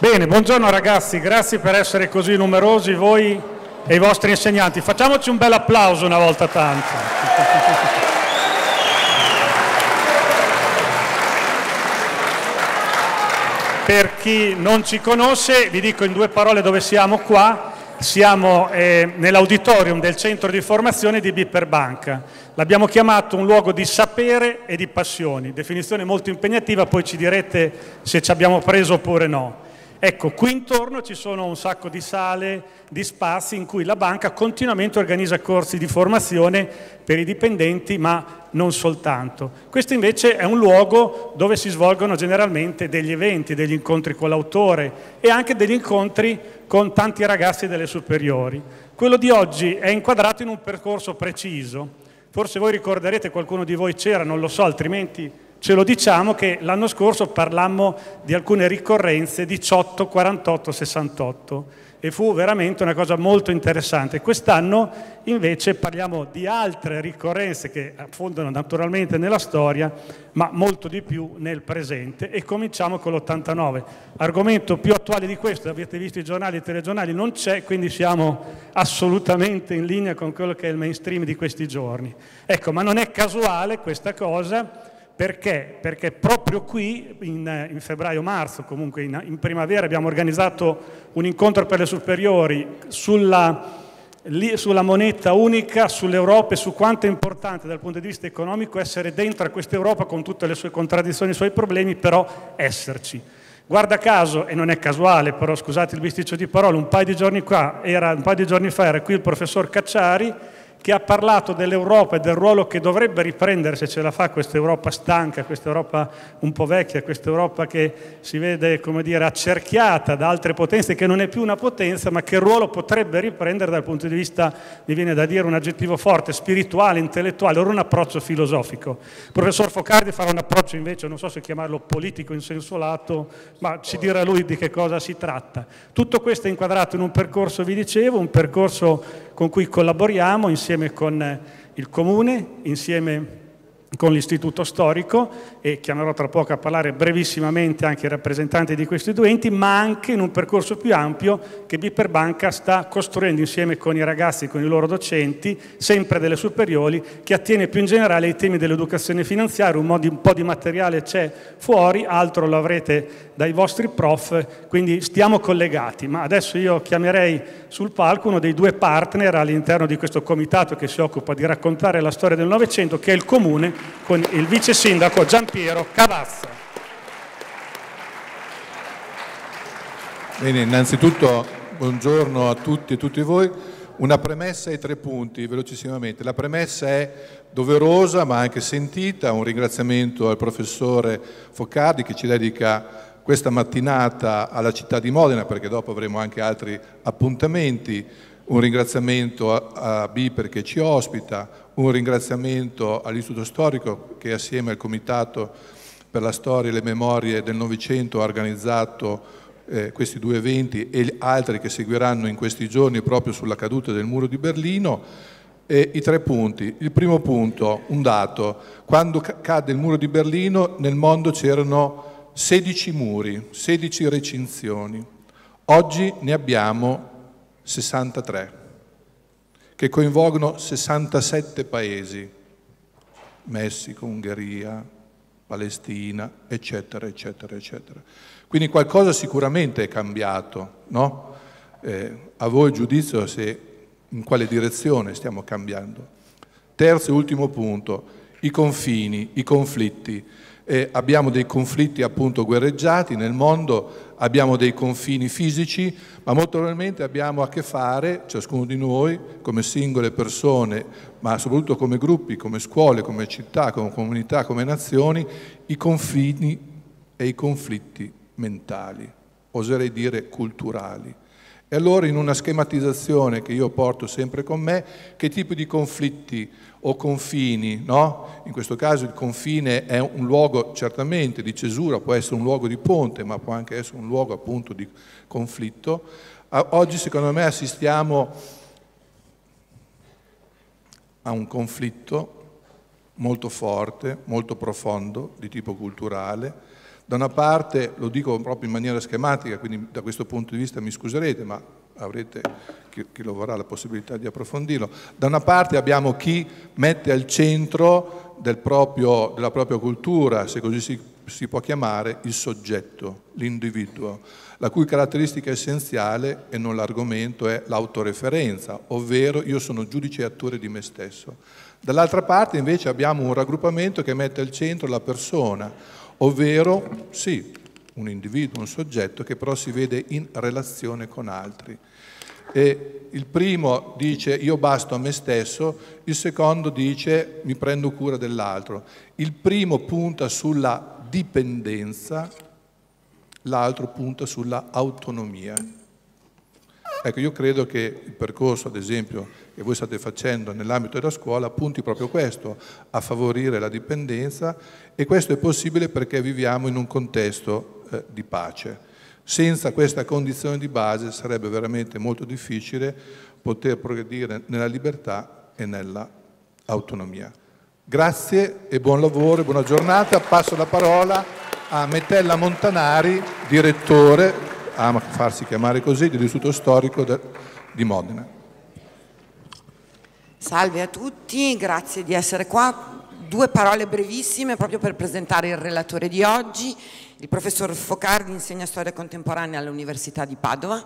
Bene, buongiorno ragazzi, grazie per essere così numerosi voi e i vostri insegnanti. Facciamoci un bel applauso una volta tanto. per chi non ci conosce, vi dico in due parole dove siamo qua. Siamo eh, nell'auditorium del centro di formazione di Bipperbanca. L'abbiamo chiamato un luogo di sapere e di passioni, definizione molto impegnativa, poi ci direte se ci abbiamo preso oppure no. Ecco, qui intorno ci sono un sacco di sale, di spazi in cui la banca continuamente organizza corsi di formazione per i dipendenti, ma non soltanto. Questo invece è un luogo dove si svolgono generalmente degli eventi, degli incontri con l'autore e anche degli incontri con tanti ragazzi delle superiori. Quello di oggi è inquadrato in un percorso preciso. Forse voi ricorderete, qualcuno di voi c'era, non lo so, altrimenti ce lo diciamo che l'anno scorso parlammo di alcune ricorrenze 18, 48, 68 e fu veramente una cosa molto interessante. Quest'anno invece parliamo di altre ricorrenze che affondano naturalmente nella storia, ma molto di più nel presente e cominciamo con l'89. Argomento più attuale di questo, avete visto i giornali e i telegiornali, non c'è, quindi siamo assolutamente in linea con quello che è il mainstream di questi giorni. Ecco, ma non è casuale questa cosa perché? Perché proprio qui, in, in febbraio-marzo, comunque in, in, primavera, abbiamo organizzato un incontro per le superiori sulla, lì, sulla moneta unica, sull'Europa e su quanto è importante dal punto di vista economico essere dentro a questa Europa con tutte le sue contraddizioni, i suoi problemi, però esserci. Guarda caso, e non è casuale, però scusate il bisticcio di parole, un paio di giorni, qua, era, un paio di giorni fa era qui il professor Cacciari, che ha parlato dell'Europa e del ruolo che dovrebbe riprendere se ce la fa questa Europa stanca, questa Europa un po' vecchia, questa Europa che si vede come dire, accerchiata da altre potenze, che non è più una potenza, ma che ruolo potrebbe riprendere dal punto di vista, mi viene da dire un aggettivo forte, spirituale, intellettuale, ora un approccio filosofico. Il professor Focardi farà un approccio invece, non so se chiamarlo politico in senso lato, ma ci dirà lui di che cosa si tratta. Tutto questo è inquadrato in un percorso, vi dicevo, un percorso con cui collaboriamo insieme con eh, il Comune, insieme con l'Istituto Storico e chiamerò tra poco a parlare brevissimamente anche i rappresentanti di questi due enti, ma anche in un percorso più ampio che Biperbanca sta costruendo insieme con i ragazzi, con i loro docenti, sempre delle superiori, che attiene più in generale ai temi dell'educazione finanziaria, un, modo, un po' di materiale c'è fuori, altro lo avrete dai vostri prof, quindi stiamo collegati, ma adesso io chiamerei sul palco uno dei due partner all'interno di questo comitato che si occupa di raccontare la storia del Novecento, che è il Comune, con il vice sindaco Giampiero Cavazza. Bene, innanzitutto buongiorno a tutti e tutti voi. Una premessa e tre punti, velocissimamente. La premessa è doverosa ma anche sentita, un ringraziamento al professore Focardi che ci dedica questa mattinata alla città di Modena, perché dopo avremo anche altri appuntamenti. Un ringraziamento a, a B perché ci ospita, un ringraziamento all'Istituto Storico che assieme al Comitato per la Storia e le Memorie del Novecento ha organizzato eh, questi due eventi e altri che seguiranno in questi giorni proprio sulla caduta del muro di Berlino. E I tre punti. Il primo punto, un dato. Quando cadde il muro di Berlino nel mondo c'erano 16 muri, 16 recinzioni. Oggi ne abbiamo 63, che coinvolgono 67 paesi, Messico, Ungheria, Palestina, eccetera, eccetera, eccetera. Quindi qualcosa sicuramente è cambiato, no? Eh, a voi giudizio se in quale direzione stiamo cambiando. Terzo e ultimo punto, i confini, i conflitti eh, abbiamo dei conflitti appunto guerreggiati nel mondo, abbiamo dei confini fisici, ma molto probabilmente abbiamo a che fare, ciascuno di noi, come singole persone, ma soprattutto come gruppi, come scuole, come città, come comunità, come nazioni, i confini e i conflitti mentali, oserei dire culturali. E allora in una schematizzazione che io porto sempre con me, che tipo di conflitti o confini, no? In questo caso il confine è un luogo certamente di cesura, può essere un luogo di ponte, ma può anche essere un luogo appunto di conflitto. Oggi secondo me assistiamo a un conflitto molto forte, molto profondo, di tipo culturale. Da una parte, lo dico proprio in maniera schematica, quindi da questo punto di vista mi scuserete, ma avrete, chi, chi lo vorrà, la possibilità di approfondirlo. Da una parte abbiamo chi mette al centro del proprio, della propria cultura, se così si, si può chiamare, il soggetto, l'individuo, la cui caratteristica essenziale, e non l'argomento, è l'autoreferenza, ovvero io sono giudice e attore di me stesso. Dall'altra parte invece abbiamo un raggruppamento che mette al centro la persona, ovvero sì, un individuo, un soggetto che però si vede in relazione con altri e il primo dice io basto a me stesso, il secondo dice mi prendo cura dell'altro. Il primo punta sulla dipendenza, l'altro punta sulla autonomia. Ecco, io credo che il percorso, ad esempio, che voi state facendo nell'ambito della scuola punti proprio questo, a favorire la dipendenza e questo è possibile perché viviamo in un contesto eh, di pace senza questa condizione di base sarebbe veramente molto difficile poter progredire nella libertà e nell'autonomia. Grazie e buon lavoro e buona giornata. Passo la parola a Metella Montanari, direttore, ama farsi chiamare così, dell'Istituto Storico di Modena. Salve a tutti, grazie di essere qua. Due parole brevissime proprio per presentare il relatore di oggi il professor Focardi insegna storia contemporanea all'Università di Padova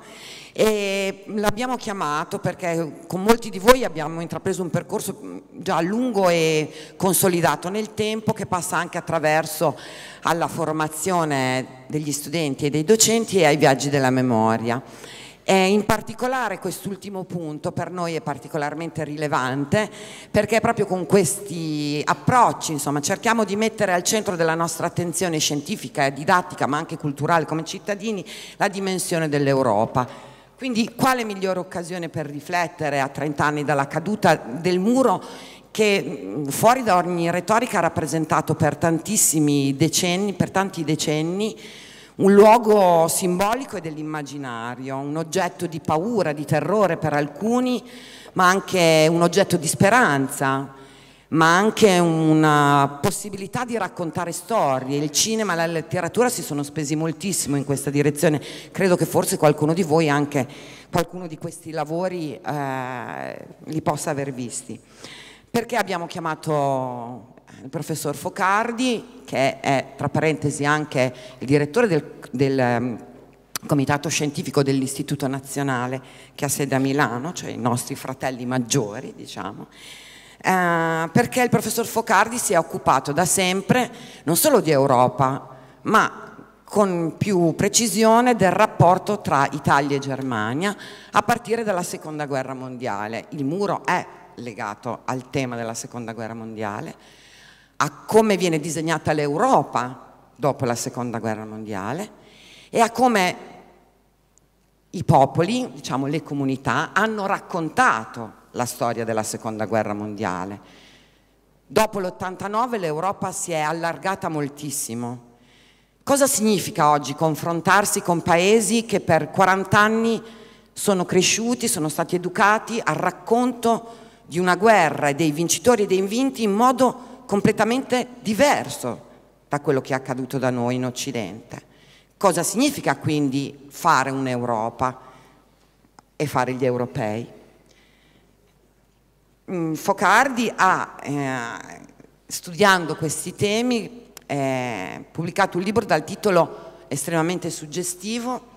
e l'abbiamo chiamato perché con molti di voi abbiamo intrapreso un percorso già lungo e consolidato nel tempo che passa anche attraverso alla formazione degli studenti e dei docenti e ai viaggi della memoria. Eh, in particolare quest'ultimo punto per noi è particolarmente rilevante perché proprio con questi approcci insomma, cerchiamo di mettere al centro della nostra attenzione scientifica e didattica ma anche culturale come cittadini la dimensione dell'Europa. Quindi quale migliore occasione per riflettere a 30 anni dalla caduta del muro che mm, fuori da ogni retorica ha rappresentato per tantissimi decenni, per tanti decenni un luogo simbolico e dell'immaginario, un oggetto di paura, di terrore per alcuni, ma anche un oggetto di speranza, ma anche una possibilità di raccontare storie. Il cinema e la letteratura si sono spesi moltissimo in questa direzione. Credo che forse qualcuno di voi anche qualcuno di questi lavori eh, li possa aver visti. Perché abbiamo chiamato il professor Focardi, che è tra parentesi anche il direttore del, del ehm, comitato scientifico dell'Istituto Nazionale che ha sede a Milano, cioè i nostri fratelli maggiori, diciamo. Eh, perché il professor Focardi si è occupato da sempre non solo di Europa, ma con più precisione del rapporto tra Italia e Germania a partire dalla Seconda Guerra Mondiale. Il muro è legato al tema della Seconda Guerra Mondiale, a come viene disegnata l'Europa dopo la seconda guerra mondiale e a come i popoli, diciamo le comunità, hanno raccontato la storia della seconda guerra mondiale. Dopo l'89 l'Europa si è allargata moltissimo. Cosa significa oggi confrontarsi con paesi che per 40 anni sono cresciuti, sono stati educati al racconto di una guerra e dei vincitori e dei vinti in modo completamente diverso da quello che è accaduto da noi in Occidente. Cosa significa quindi fare un'Europa e fare gli europei? Mm, Focardi ha, eh, studiando questi temi, eh, pubblicato un libro dal titolo estremamente suggestivo,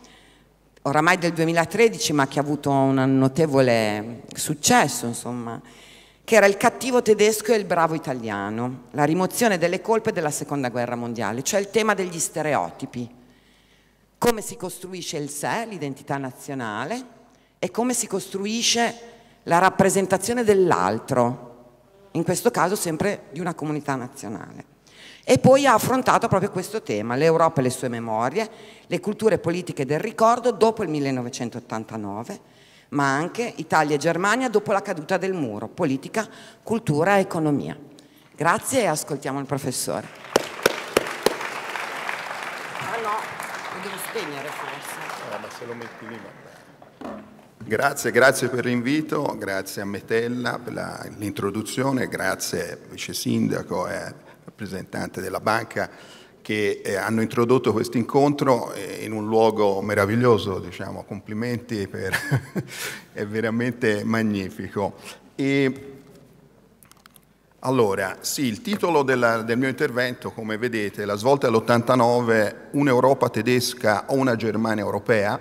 oramai del 2013, ma che ha avuto un notevole successo, insomma, che era il cattivo tedesco e il bravo italiano, la rimozione delle colpe della seconda guerra mondiale, cioè il tema degli stereotipi, come si costruisce il sé, l'identità nazionale e come si costruisce la rappresentazione dell'altro, in questo caso sempre di una comunità nazionale. E poi ha affrontato proprio questo tema, l'Europa e le sue memorie, le culture politiche del ricordo dopo il 1989 ma anche Italia e Germania dopo la caduta del muro, politica, cultura e economia. Grazie e ascoltiamo il professore. Ah no, lo devo spegnere forse. Ah, ma se lo metti lì Grazie, grazie per l'invito, grazie a Metella per l'introduzione, grazie Vice Sindaco e rappresentante della banca che eh, hanno introdotto questo incontro eh, in un luogo meraviglioso, diciamo, complimenti per... è veramente magnifico. E allora, sì, il titolo della, del mio intervento, come vedete, la svolta dell'89, un'Europa tedesca o una Germania europea,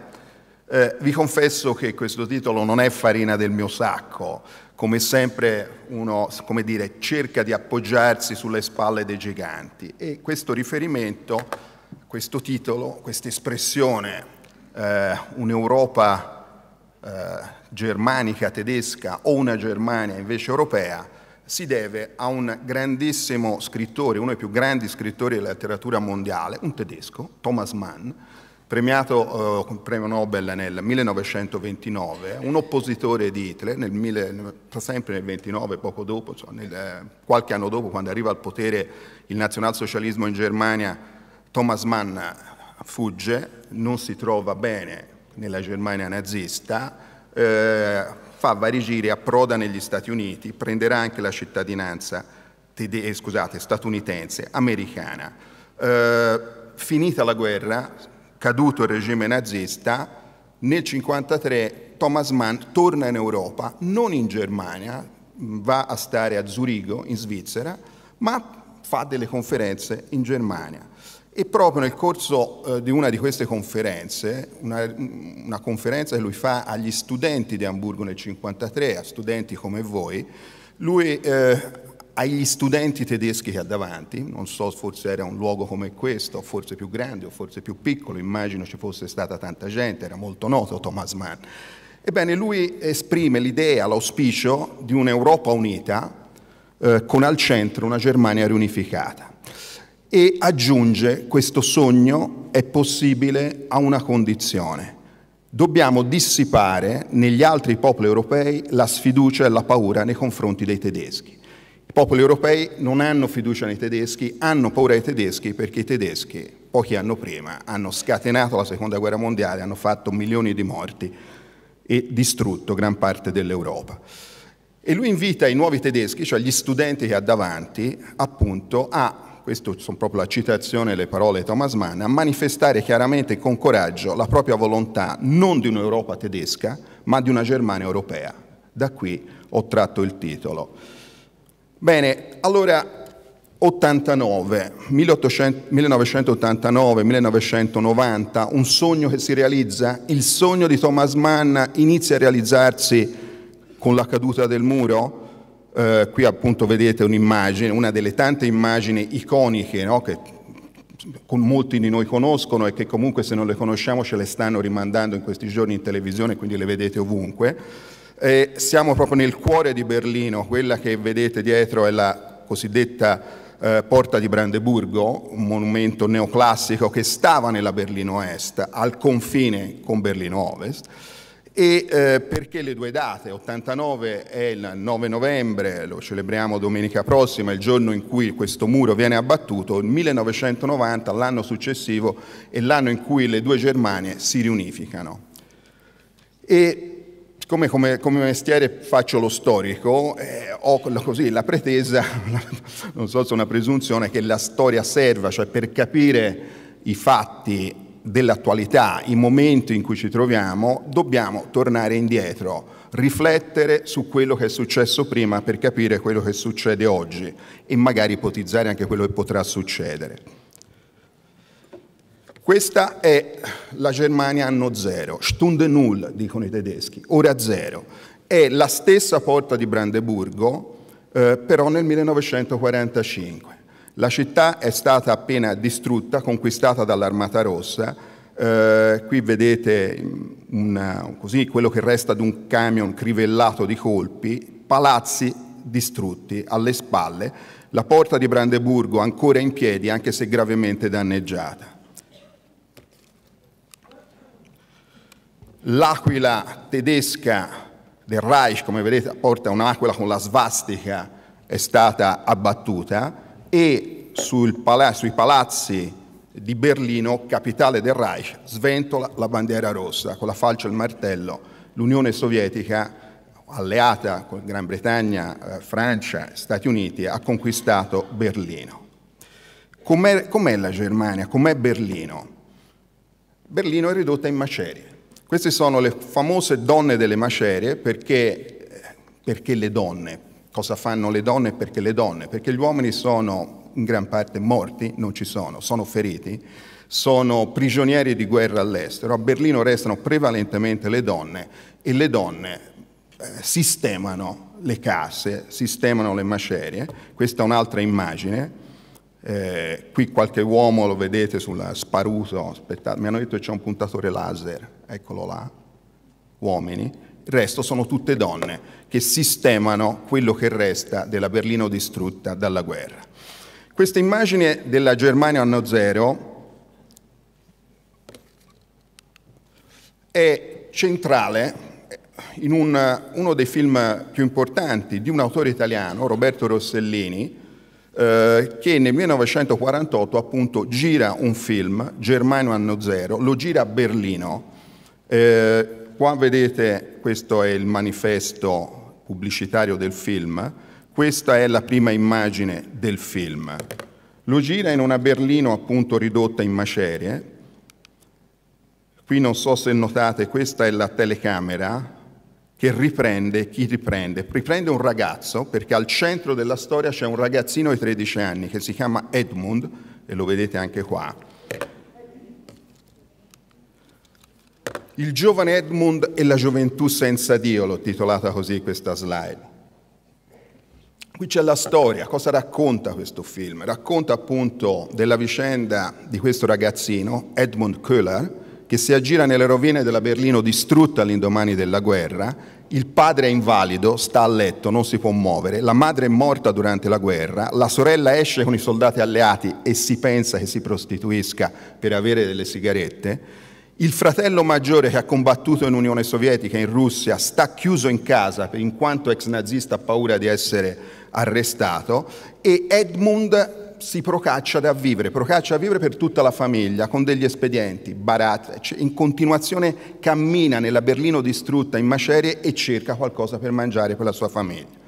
eh, vi confesso che questo titolo non è farina del mio sacco, come sempre uno come dire, cerca di appoggiarsi sulle spalle dei giganti e questo riferimento, questo titolo, questa espressione, eh, un'Europa eh, germanica, tedesca o una Germania invece europea, si deve a un grandissimo scrittore, uno dei più grandi scrittori della letteratura mondiale, un tedesco, Thomas Mann, premiato eh, premio Nobel nel 1929, un oppositore di Hitler, nel mille, sempre nel 1929, poco dopo, cioè nel, eh, qualche anno dopo, quando arriva al potere il nazionalsocialismo in Germania, Thomas Mann fugge, non si trova bene nella Germania nazista, eh, fa vari giri, approda negli Stati Uniti, prenderà anche la cittadinanza eh, scusate, statunitense, americana. Eh, finita la guerra, caduto il regime nazista, nel 1953 Thomas Mann torna in Europa, non in Germania, va a stare a Zurigo, in Svizzera, ma fa delle conferenze in Germania. E proprio nel corso eh, di una di queste conferenze, una, una, conferenza che lui fa agli studenti di Amburgo nel 1953, a studenti come voi, lui eh, agli studenti tedeschi che ha davanti, non so forse era un luogo come questo, forse più grande o forse più piccolo, immagino ci fosse stata tanta gente, era molto noto Thomas Mann. Ebbene, lui esprime l'idea, l'auspicio di un'Europa unita eh, con al centro una Germania riunificata e aggiunge questo sogno è possibile a una condizione. Dobbiamo dissipare negli altri popoli europei la sfiducia e la paura nei confronti dei tedeschi popoli europei non hanno fiducia nei tedeschi, hanno paura dei tedeschi perché i tedeschi, pochi anni prima, hanno scatenato la seconda guerra mondiale, hanno fatto milioni di morti e distrutto gran parte dell'Europa. E lui invita i nuovi tedeschi, cioè gli studenti che ha davanti, appunto a, questa sono proprio la citazione e le parole di Thomas Mann, a manifestare chiaramente e con coraggio la propria volontà non di un'Europa tedesca, ma di una Germania europea. Da qui ho tratto il titolo. Bene, allora 89, 1989-1990, un sogno che si realizza, il sogno di Thomas Mann inizia a realizzarsi con la caduta del muro. Eh, qui appunto vedete un'immagine, una delle tante immagini iconiche no? che molti di noi conoscono e che comunque se non le conosciamo ce le stanno rimandando in questi giorni in televisione, quindi le vedete ovunque e siamo proprio nel cuore di Berlino, quella che vedete dietro è la cosiddetta eh, Porta di Brandeburgo, un monumento neoclassico che stava nella Berlino Est, al confine con Berlino Ovest. E eh, perché le due date? 89 è il 9 novembre, lo celebriamo domenica prossima, il giorno in cui questo muro viene abbattuto, il 1990, l'anno successivo, è l'anno in cui le due Germanie si riunificano. E siccome come, come, mestiere faccio lo storico, eh, ho così la pretesa, non so se è una presunzione, che la storia serva, cioè per capire i fatti dell'attualità, i momenti in cui ci troviamo, dobbiamo tornare indietro, riflettere su quello che è successo prima per capire quello che succede oggi e magari ipotizzare anche quello che potrà succedere. Questa è la Germania anno zero, Stunde Null dicono i tedeschi, ora zero. È la stessa porta di Brandeburgo, eh, però nel 1945. La città è stata appena distrutta, conquistata dall'Armata Rossa. Eh, qui vedete mm, una, così, quello che resta di un camion crivellato di colpi, palazzi distrutti alle spalle, la porta di Brandeburgo ancora in piedi anche se gravemente danneggiata. L'aquila tedesca del Reich, come vedete, porta un'aquila con la svastica, è stata abbattuta e pala sui palazzi di Berlino, capitale del Reich, sventola la bandiera rossa con la falce e il martello. L'Unione Sovietica, alleata con Gran Bretagna, eh, Francia, Stati Uniti, ha conquistato Berlino. Com'è, com la Germania? Com'è Berlino? Berlino è ridotta in macerie queste sono le famose donne delle macerie perché, perché le donne, cosa fanno le donne perché le donne? Perché gli uomini sono in gran parte morti, non ci sono, sono feriti, sono prigionieri di guerra all'estero. A Berlino restano prevalentemente le donne e le donne eh, sistemano le case, sistemano le macerie. Questa è un'altra immagine. Eh, qui qualche uomo lo vedete sulla sparuto, aspettate, mi hanno detto che c'è un puntatore laser eccolo là, uomini, il resto sono tutte donne che sistemano quello che resta della Berlino distrutta dalla guerra. Questa immagine della Germania anno zero è centrale in un, uno dei film più importanti di un autore italiano, Roberto Rossellini, eh, che nel 1948 appunto gira un film, Germania anno zero, lo gira a Berlino, eh, qua vedete, questo è il manifesto pubblicitario del film, questa è la prima immagine del film. Lo gira in una Berlino appunto ridotta in macerie. Qui non so se notate, questa è la telecamera che riprende, chi riprende? Riprende un ragazzo, perché al centro della storia c'è un ragazzino di 13 anni che si chiama Edmund, e lo vedete anche qua, Il giovane Edmund e la gioventù senza Dio, l'ho titolata così questa slide. Qui c'è la storia, cosa racconta questo film? Racconta appunto della vicenda di questo ragazzino, Edmund Köhler, che si aggira nelle rovine della Berlino distrutta all'indomani della guerra, il padre è invalido, sta a letto, non si può muovere, la madre è morta durante la guerra, la sorella esce con i soldati alleati e si pensa che si prostituisca per avere delle sigarette, il fratello maggiore che ha combattuto in Unione Sovietica, in Russia, sta chiuso in casa in quanto ex nazista ha paura di essere arrestato e Edmund si procaccia da vivere, procaccia a vivere per tutta la famiglia con degli espedienti, barat, in continuazione cammina nella Berlino distrutta in macerie e cerca qualcosa per mangiare per la sua famiglia.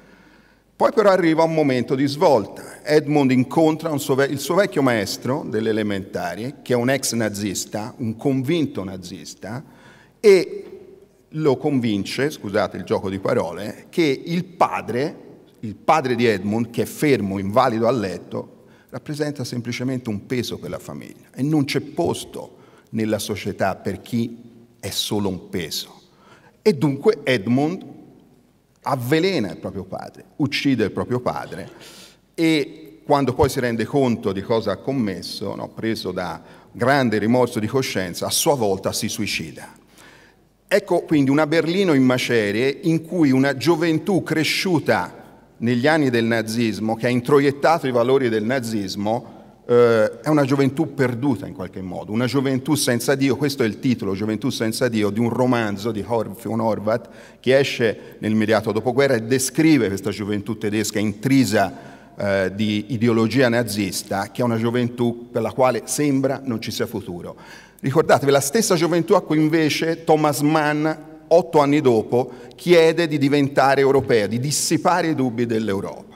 Poi però arriva un momento di svolta. Edmund incontra suo, il suo vecchio maestro delle elementari, che è un ex nazista, un convinto nazista, e lo convince, scusate il gioco di parole, che il padre, il padre di Edmund, che è fermo, invalido a letto, rappresenta semplicemente un peso per la famiglia e non c'è posto nella società per chi è solo un peso. E dunque Edmund avvelena il proprio padre, uccide il proprio padre e quando poi si rende conto di cosa ha commesso, no, preso da grande rimorso di coscienza, a sua volta si suicida. Ecco quindi una Berlino in macerie in cui una gioventù cresciuta negli anni del nazismo, che ha introiettato i valori del nazismo, eh, è una gioventù perduta in qualche modo, una gioventù senza Dio, questo è il titolo, Gioventù senza Dio, di un romanzo di Horvath Horvat che esce nell'immediato dopoguerra e descrive questa gioventù tedesca intrisa eh, di ideologia nazista, che è una gioventù per la quale sembra non ci sia futuro. Ricordatevi, la stessa gioventù a cui invece Thomas Mann, otto anni dopo, chiede di diventare europea, di dissipare i dubbi dell'Europa.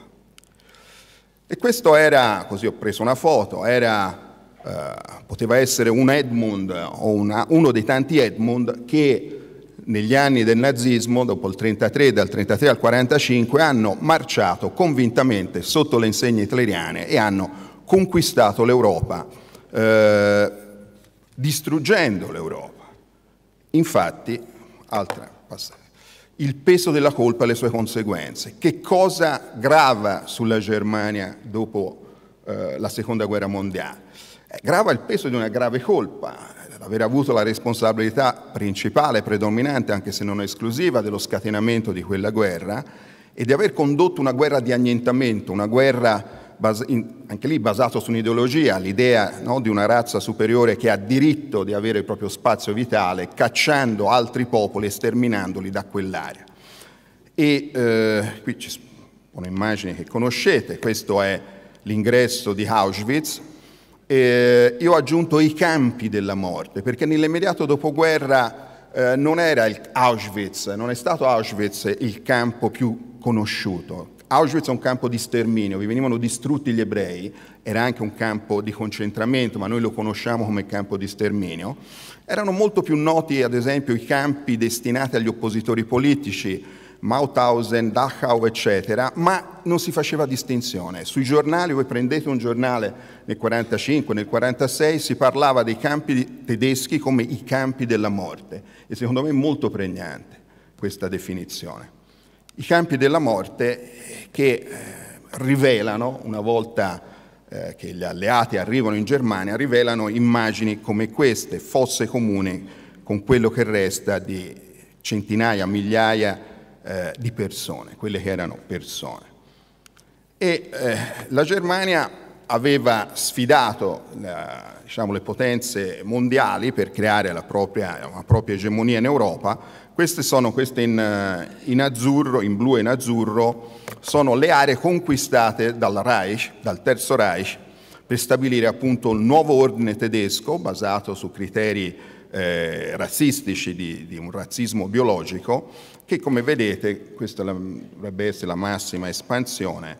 E questo era, così ho preso una foto, era, eh, poteva essere un Edmund o una, uno dei tanti Edmund che negli anni del nazismo, dopo il 33, dal 33 al 45, hanno marciato convintamente sotto le insegne hitleriane e hanno conquistato l'Europa, eh, distruggendo l'Europa. Infatti, altra passata il peso della colpa e le sue conseguenze. Che cosa grava sulla Germania dopo eh, la Seconda Guerra Mondiale? Eh, grava il peso di una grave colpa, eh, aver avuto la responsabilità principale, predominante, anche se non esclusiva, dello scatenamento di quella guerra e di aver condotto una guerra di annientamento, una guerra bas- in, anche lì basato su un'ideologia, l'idea no, di una razza superiore che ha diritto di avere il proprio spazio vitale, cacciando altri popoli e sterminandoli da quell'area. E eh, qui ci sono immagini che conoscete, questo è l'ingresso di Auschwitz. Eh, io ho aggiunto i campi della morte, perché nell'immediato dopoguerra... Eh, non era Auschwitz, non è stato Auschwitz il campo più conosciuto. Auschwitz è un campo di sterminio, vi venivano distrutti gli ebrei, era anche un campo di concentramento, ma noi lo conosciamo come campo di sterminio. Erano molto più noti, ad esempio, i campi destinati agli oppositori politici, Mauthausen, Dachau, eccetera, ma non si faceva distinzione. Sui giornali, voi prendete un giornale nel 1945, nel 1946, si parlava dei campi tedeschi come i campi della morte e secondo me è molto pregnante questa definizione i campi della morte che eh, rivelano, una volta eh, che gli alleati arrivano in Germania, rivelano immagini come queste, fosse comune con quello che resta di centinaia, migliaia eh, di persone, quelle che erano persone. E la Germania aveva sfidato la, diciamo, le potenze mondiali per creare la propria, una propria egemonia in Europa, queste sono queste in, eh, in, azzurro, in blu e in azzurro, sono le aree conquistate dal Reich, dal Terzo Reich, per stabilire appunto il nuovo ordine tedesco basato su criteri eh, razzistici, di, di, un razzismo biologico, che come vedete, questa dovrebbe essere la massima espansione,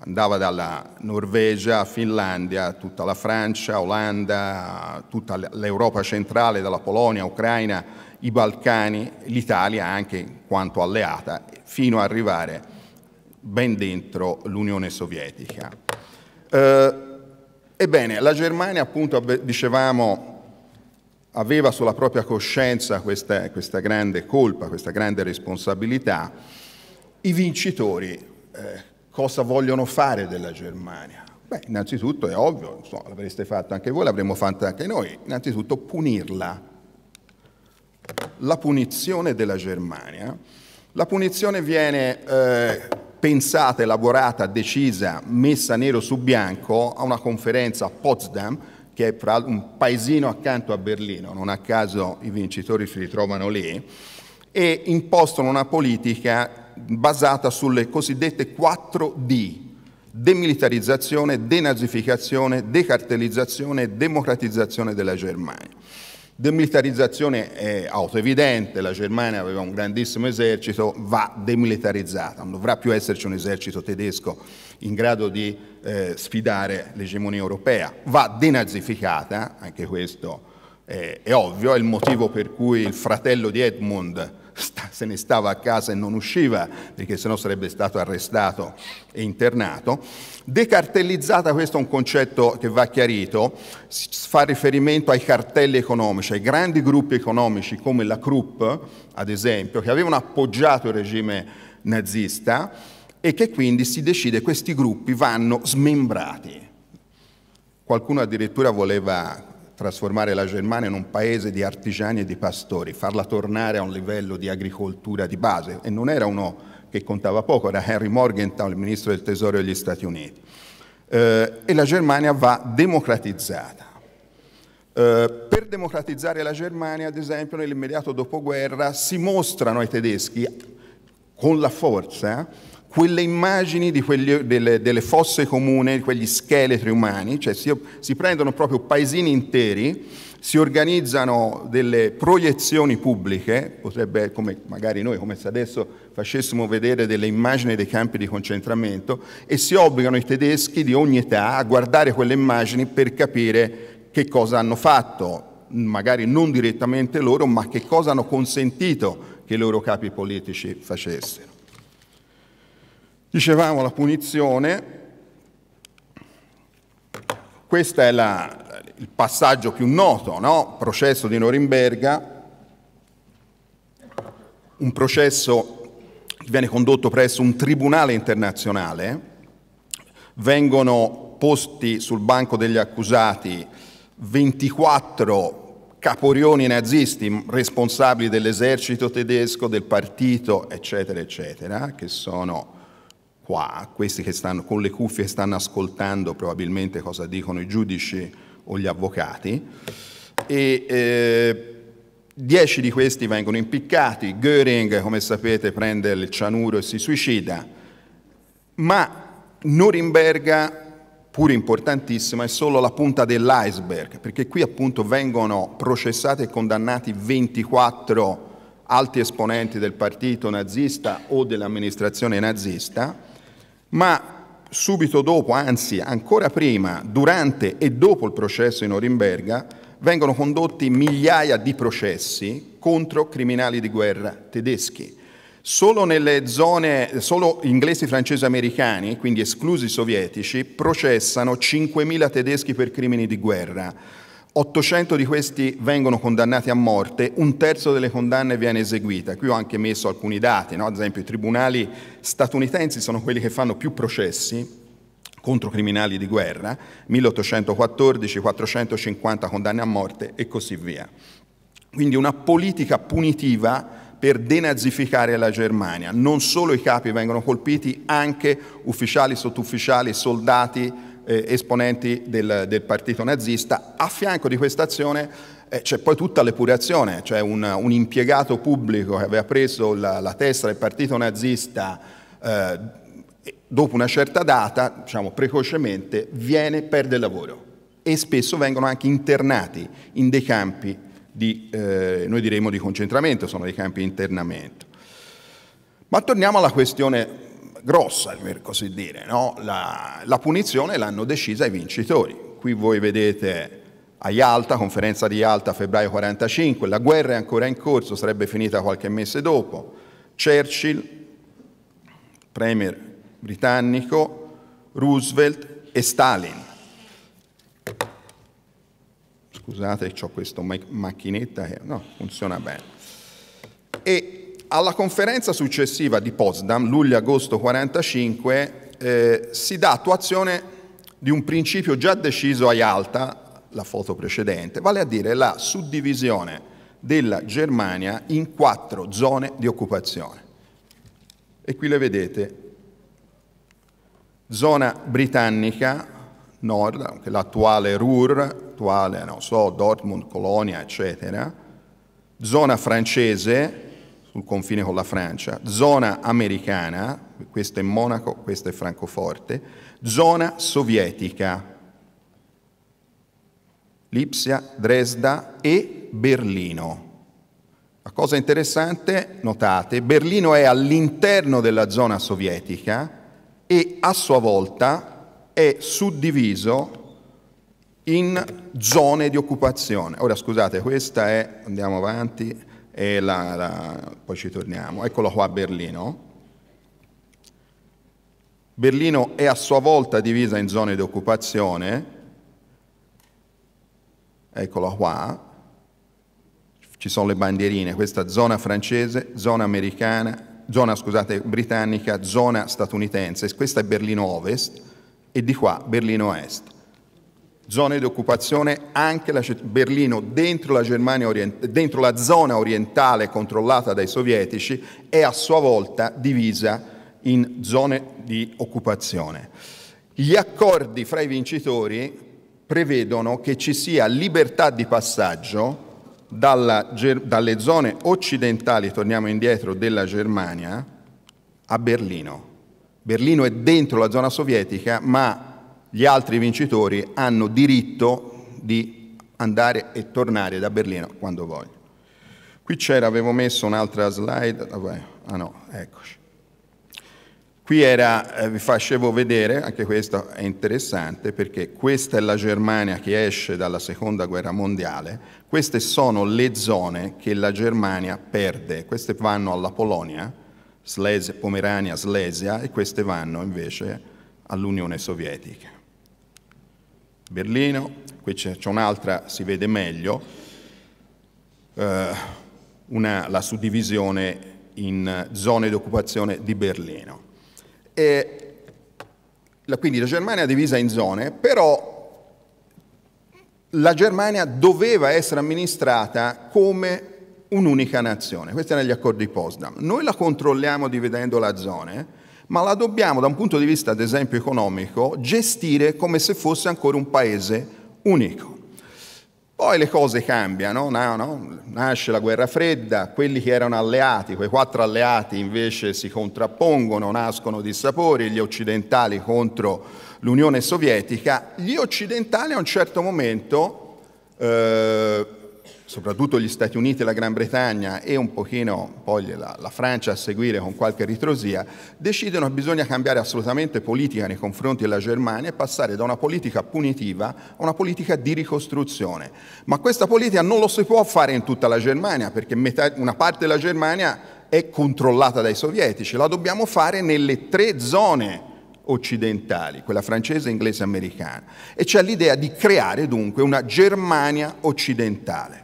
andava dalla Norvegia, Finlandia, tutta la Francia, Olanda, tutta l'Europa centrale, dalla Polonia, Ucraina, i Balcani, l'Italia anche in quanto alleata, fino ad arrivare ben dentro l'Unione Sovietica. Eh, ebbene, la Germania, appunto, dicevamo, aveva sulla propria coscienza questa, questa grande colpa, questa grande responsabilità. I vincitori eh, cosa vogliono fare della Germania? Beh, innanzitutto è ovvio, l'avreste fatto anche voi, l'avremmo fatto anche noi, innanzitutto punirla la punizione della Germania, la punizione viene eh, pensata, elaborata, decisa, messa nero su bianco a una conferenza a Potsdam, che è fra un paesino accanto a Berlino, non a caso i vincitori si ritrovano lì, e impostano una politica basata sulle cosiddette 4D, demilitarizzazione, denazificazione, decartellizzazione e democratizzazione della Germania. Demilitarizzazione è autoevidente, la Germania aveva un grandissimo esercito, va demilitarizzata, non dovrà più esserci un esercito tedesco in grado di eh, sfidare l'egemonia europea, va denazificata, anche questo è, è ovvio, è il motivo per cui il fratello di Edmund se ne stava a casa e non usciva, perché sennò sarebbe stato arrestato e internato. Decartellizzata, questo è un concetto che va chiarito, fa riferimento ai cartelli economici, ai grandi gruppi economici come la Krupp, ad esempio, che avevano appoggiato il regime nazista e che quindi si decide questi gruppi vanno smembrati. Qualcuno addirittura voleva trasformare la Germania in un paese di artigiani e di pastori, farla tornare a un livello di agricoltura di base. E non era uno che contava poco, era Henry Morgenthau, il ministro del Tesoro degli Stati Uniti. Eh, e la Germania va democratizzata. Eh, per democratizzare la Germania, ad esempio, nell'immediato dopoguerra si mostrano ai tedeschi con la forza quelle immagini quelli, delle, delle, fosse comuni, di quegli scheletri umani, cioè si, si, prendono proprio paesini interi, si organizzano delle proiezioni pubbliche, potrebbe, come magari noi, come se adesso facessimo vedere delle immagini dei campi di concentramento, e si obbligano i tedeschi di ogni età a guardare quelle immagini per capire che cosa hanno fatto, magari non direttamente loro, ma che cosa hanno consentito che i loro capi politici facessero. Dicevamo la punizione, questo è la, il passaggio più noto, no? processo di Norimberga, un processo che viene condotto presso un tribunale internazionale, vengono posti sul banco degli accusati 24 caporioni nazisti responsabili dell'esercito tedesco, del partito, eccetera, eccetera, che sono qua, questi che stanno con le cuffie stanno ascoltando probabilmente cosa dicono i giudici o gli avvocati. E, eh, dieci di questi vengono impiccati, Göring come sapete prende il cianuro e si suicida, ma Norimberga pur importantissima, è solo la punta dell'iceberg, perché qui appunto vengono processati e condannati 24 alti esponenti del partito nazista o dell'amministrazione nazista, ma subito dopo, anzi ancora prima, durante e dopo il processo in Norimberga, vengono condotti migliaia di processi contro criminali di guerra tedeschi. Solo nelle zone, solo inglesi, francesi, e americani, quindi esclusi sovietici, processano 5.000 tedeschi per crimini di guerra 800 di questi vengono condannati a morte, un terzo delle condanne viene eseguita. Qui ho anche messo alcuni dati, no? ad esempio i tribunali statunitensi sono quelli che fanno più processi contro criminali di guerra, 1814, 450 condanne a morte e così via. Quindi una politica punitiva per denazificare la Germania. Non solo i capi vengono colpiti, anche ufficiali, sottufficiali, soldati, eh, esponenti del, del, partito nazista. A fianco di questa azione eh, c'è poi tutta l'epurazione, cioè un, un, impiegato pubblico che aveva preso la, la testa del partito nazista eh, dopo una certa data, diciamo precocemente, viene, perde il lavoro e spesso vengono anche internati in dei campi di, eh, noi diremo di concentramento, sono dei campi di internamento. Ma torniamo alla questione grossa, per così dire, no? la, la punizione l'hanno decisa i vincitori. Qui voi vedete a Yalta, conferenza di Yalta febbraio 45, la guerra è ancora in corso, sarebbe finita qualche mese dopo. Churchill, premier britannico, Roosevelt e Stalin. Scusate, ho questa macchinetta che no, funziona bene. E alla conferenza successiva di Potsdam, luglio-agosto 1945, eh, si dà attuazione di un principio già deciso a Yalta, la foto precedente, vale a dire la suddivisione della Germania in quattro zone di occupazione. E qui le vedete. Zona britannica, nord, l'attuale Ruhr, attuale, non so, Dortmund, Colonia, eccetera. Zona francese, sul confine con la Francia, zona americana, questo è Monaco, questo è Francoforte, zona sovietica, Lipsia, Dresda e Berlino. La cosa interessante, notate, Berlino è all'interno della zona sovietica e a sua volta è suddiviso in zone di occupazione. Ora scusate, questa è, andiamo avanti, e la, la, poi ci torniamo. Eccolo qua Berlino. Berlino è a sua volta divisa in zone di occupazione. Eccolo qua. Ci sono le bandierine, questa zona francese, zona americana, zona scusate, britannica, zona statunitense. Questa è Berlino Ovest e di qua Berlino Est zone di occupazione anche la, Berlino dentro la, Germania orient, dentro la zona orientale controllata dai sovietici è a sua volta divisa in zone di occupazione. Gli accordi fra i vincitori prevedono che ci sia libertà di passaggio dalla, dalle zone occidentali, torniamo indietro, della Germania a Berlino. Berlino è dentro la zona sovietica, ma gli altri vincitori hanno diritto di andare e tornare da Berlino quando vogliono. Qui c'era, avevo messo un'altra slide, ah no, eccoci. Qui era, eh, vi facevo vedere, anche questo è interessante perché questa è la Germania che esce dalla seconda guerra mondiale, queste sono le zone che la Germania perde, queste vanno alla Polonia, Slesia, Pomerania, Slesia e queste vanno invece all'Unione Sovietica. Berlino, qui c'è, un'altra, si vede meglio, eh, una, la suddivisione in zone di occupazione di Berlino. E, la, quindi la Germania è divisa in zone, però la Germania doveva essere amministrata come un'unica nazione. Questo è negli accordi Potsdam. Noi la controlliamo dividendo la zona, ma la dobbiamo da un punto di vista, ad esempio, economico, gestire come se fosse ancora un paese unico. Poi le cose cambiano, no, no? nasce la guerra fredda, quelli che erano alleati, quei quattro alleati invece si contrappongono, nascono dissapori, gli occidentali contro l'Unione Sovietica. Gli occidentali a un certo momento eh, soprattutto gli Stati Uniti e la Gran Bretagna e un pochino poi la, la, Francia a seguire con qualche ritrosia, decidono che bisogna cambiare assolutamente politica nei confronti della Germania e passare da una politica punitiva a una politica di ricostruzione. Ma questa politica non lo si può fare in tutta la Germania perché metà, una parte della Germania è controllata dai sovietici, la dobbiamo fare nelle tre zone occidentali, quella francese, inglese e americana. E c'è l'idea di creare dunque una Germania occidentale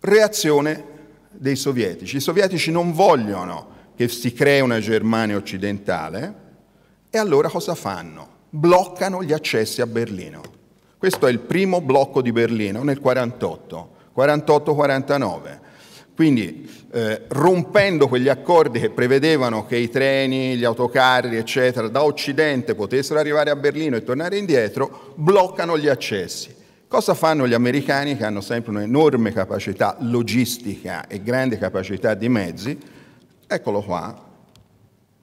reazione dei sovietici. I sovietici non vogliono che si crei una Germania occidentale e allora cosa fanno? Bloccano gli accessi a Berlino. Questo è il primo blocco di Berlino nel 48, 48-49. Quindi eh, rompendo quegli accordi che prevedevano che i treni, gli autocarri, eccetera, da Occidente potessero arrivare a Berlino e tornare indietro, bloccano gli accessi. Cosa fanno gli americani che hanno sempre un'enorme capacità logistica e grande capacità di mezzi? Eccolo qua,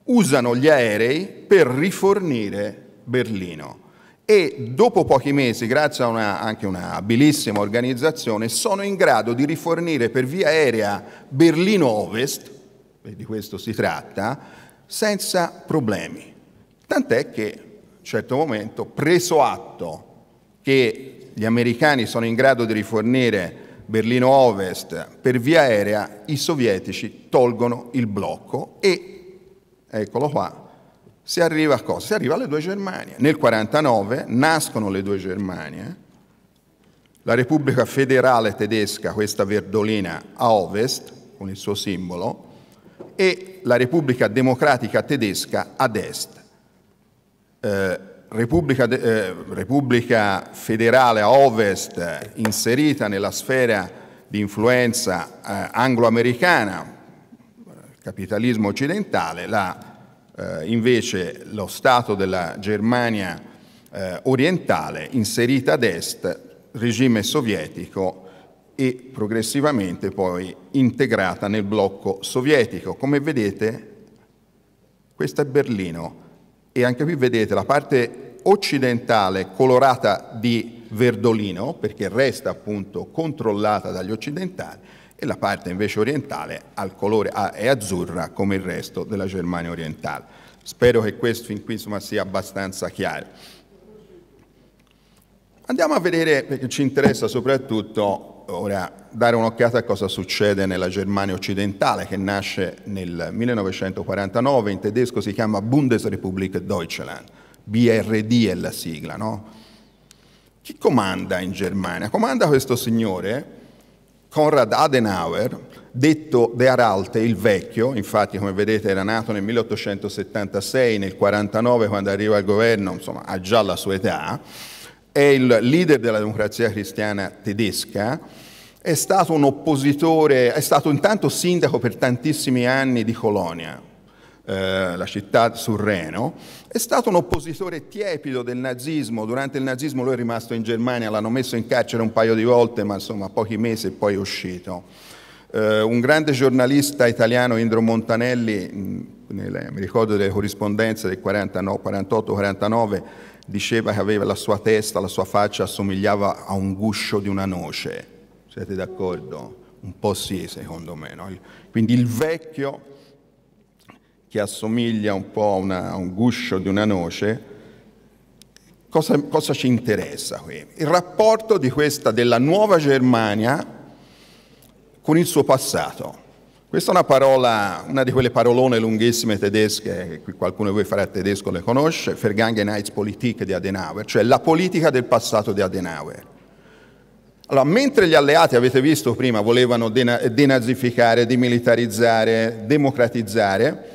usano gli aerei per rifornire Berlino e dopo pochi mesi, grazie a una, anche una abilissima organizzazione, sono in grado di rifornire per via aerea Berlino Ovest, e di questo si tratta, senza problemi. Tant'è che a un certo momento, preso atto che gli americani sono in grado di rifornire Berlino Ovest per via aerea, i sovietici tolgono il blocco e, eccolo qua, si arriva a cosa? Si arriva alle due Germanie. Nel 1949 nascono le due Germanie, la Repubblica Federale Tedesca, questa verdolina a ovest, con il suo simbolo, e la Repubblica Democratica Tedesca ad est. Eh, Repubblica, eh, Repubblica, federale a ovest inserita nella sfera di influenza eh, anglo-americana, capitalismo occidentale, la, eh, invece lo Stato della Germania eh, orientale inserita ad est, regime sovietico e progressivamente poi integrata nel blocco sovietico. Come vedete, questo è Berlino e anche qui vedete la parte occidentale colorata di verdolino, perché resta appunto controllata dagli occidentali, e la parte invece orientale colore, ah, è azzurra come il resto della Germania orientale. Spero che questo fin qui insomma, sia abbastanza chiaro. Andiamo a vedere, perché ci interessa soprattutto ora dare un'occhiata a cosa succede nella Germania occidentale che nasce nel 1949, in tedesco si chiama Bundesrepublik Deutschland, BRD è la sigla, no? Chi comanda in Germania? Comanda questo signore, Konrad Adenauer, detto De Aralte il Vecchio, infatti come vedete era nato nel 1876, nel 1949 quando arriva al governo, insomma ha già la sua età, è il leader della democrazia cristiana tedesca, è stato un oppositore, è stato intanto sindaco per tantissimi anni di Colonia, eh, la città sul Reno, è stato un oppositore tiepido del nazismo, durante il nazismo lui è rimasto in Germania, l'hanno messo in carcere un paio di volte, ma insomma pochi mesi e poi è uscito. Eh, un grande giornalista italiano, Indro Montanelli, nelle, mi ricordo delle corrispondenze del 48-49, diceva che aveva la sua testa, la sua faccia assomigliava a un guscio di una noce. Siete d'accordo? Un po' sì, secondo me. No? Quindi il vecchio che assomiglia un po' a, una, a un guscio di una noce, cosa, cosa ci interessa qui? Il rapporto questa, della nuova Germania con il suo passato. Questa è una parola, una di quelle parolone lunghissime tedesche, che qualcuno di voi farà tedesco le conosce, Vergangenheitspolitik di Adenauer, cioè la politica del passato di Adenauer. Allora, mentre gli alleati, avete visto prima, volevano denazificare, demilitarizzare, democratizzare,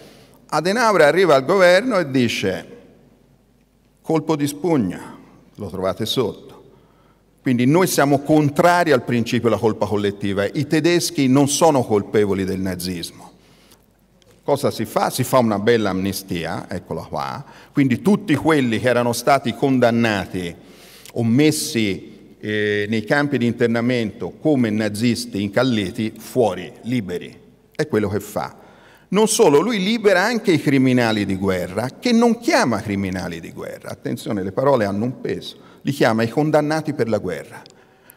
Adenauer arriva al governo e dice colpo di spugna, lo trovate sotto. Quindi noi siamo contrari al principio della colpa collettiva. I tedeschi non sono colpevoli del nazismo. Cosa si fa? Si fa una bella amnistia, eccola qua. Quindi tutti quelli che erano stati condannati o messi eh, nei campi di internamento come nazisti incalliti, fuori, liberi. È quello che fa. Non solo, lui libera anche i criminali di guerra, che non chiama criminali di guerra. Attenzione, le parole hanno un peso li chiama i condannati per la guerra.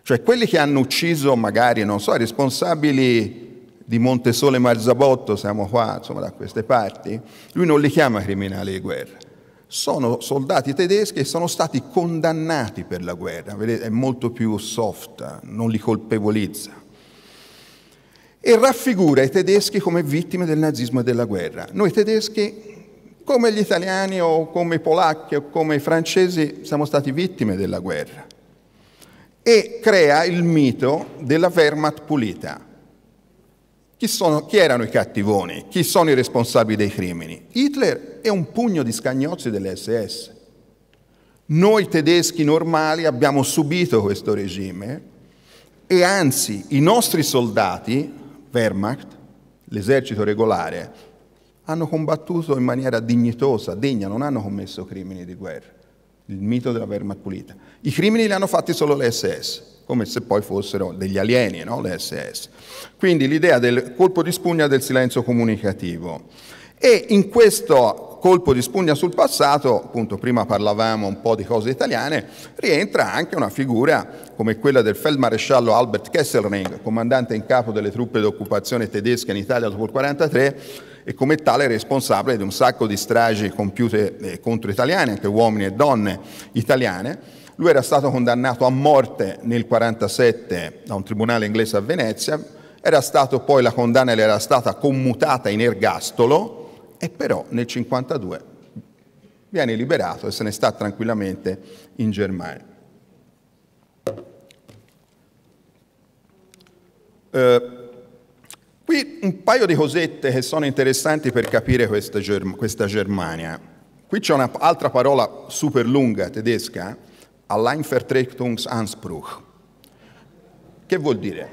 Cioè quelli che hanno ucciso magari, non so, i responsabili di Montesole Marzabotto, siamo qua, insomma, da queste parti, lui non li chiama criminali di guerra. Sono soldati tedeschi e sono stati condannati per la guerra, vedete, è molto più soft, non li colpevolizza. E raffigura i tedeschi come vittime del nazismo e della guerra. Noi tedeschi come gli italiani o come i polacchi o come i francesi siamo stati vittime della guerra. E crea il mito della Wehrmacht pulita. Chi, sono, chi, erano i cattivoni? Chi sono i responsabili dei crimini? Hitler è un pugno di scagnozzi dell'SS. Noi tedeschi normali abbiamo subito questo regime e anzi i nostri soldati, Wehrmacht, l'esercito regolare, hanno combattuto in maniera dignitosa, degna, non hanno commesso crimini di guerra. Il mito della Wehrmacht pulita. I crimini li hanno fatti solo le SS, come se poi fossero degli alieni, no? le SS. Quindi l'idea del colpo di spugna del silenzio comunicativo. E in questo colpo di spugna sul passato, appunto prima parlavamo un po' di cose italiane, rientra anche una figura come quella del feldmaresciallo Albert Kesselring, comandante in capo delle truppe d'occupazione tedesche in Italia dopo il 1943, e come tale responsabile di un sacco di stragi compiute eh, contro italiani, anche uomini e donne italiane. Lui era stato condannato a morte nel 1947 da un tribunale inglese a Venezia, era stato poi la condanna le era stata commutata in ergastolo e però nel 1952 viene liberato e se ne sta tranquillamente in Germania. Eh, Qui un paio di cosette che sono interessanti per capire questa, Germ questa Germania. Qui c'è un'altra parola super lunga tedesca, Alleinvertretungsanspruch. Che vuol dire?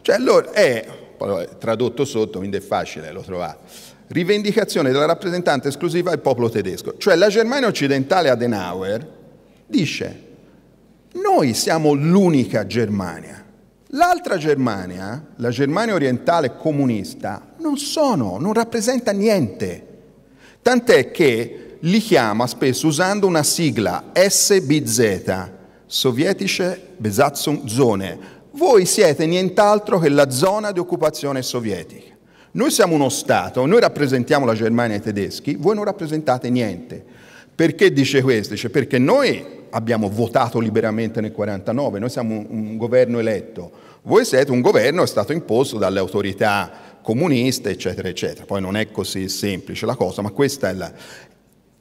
Cioè allora è, tradotto sotto, quindi è facile, lo trovate rivendicazione della rappresentante esclusiva del popolo tedesco. Cioè la Germania occidentale Adenauer dice noi siamo l'unica Germania, L'altra Germania, la Germania orientale comunista, non sono, non rappresenta niente. Tant'è che li chiama spesso usando una sigla SBZ, Sovietische Besatzungszone. Voi siete nient'altro che la zona di occupazione sovietica. Noi siamo uno Stato, noi rappresentiamo la Germania e i tedeschi, voi non rappresentate niente. Perché dice questo? Dice perché noi abbiamo votato liberamente nel 49, noi siamo un, un governo eletto, voi siete un governo che è stato imposto dalle autorità comuniste, eccetera, eccetera. Poi non è così semplice la cosa, ma questa è la...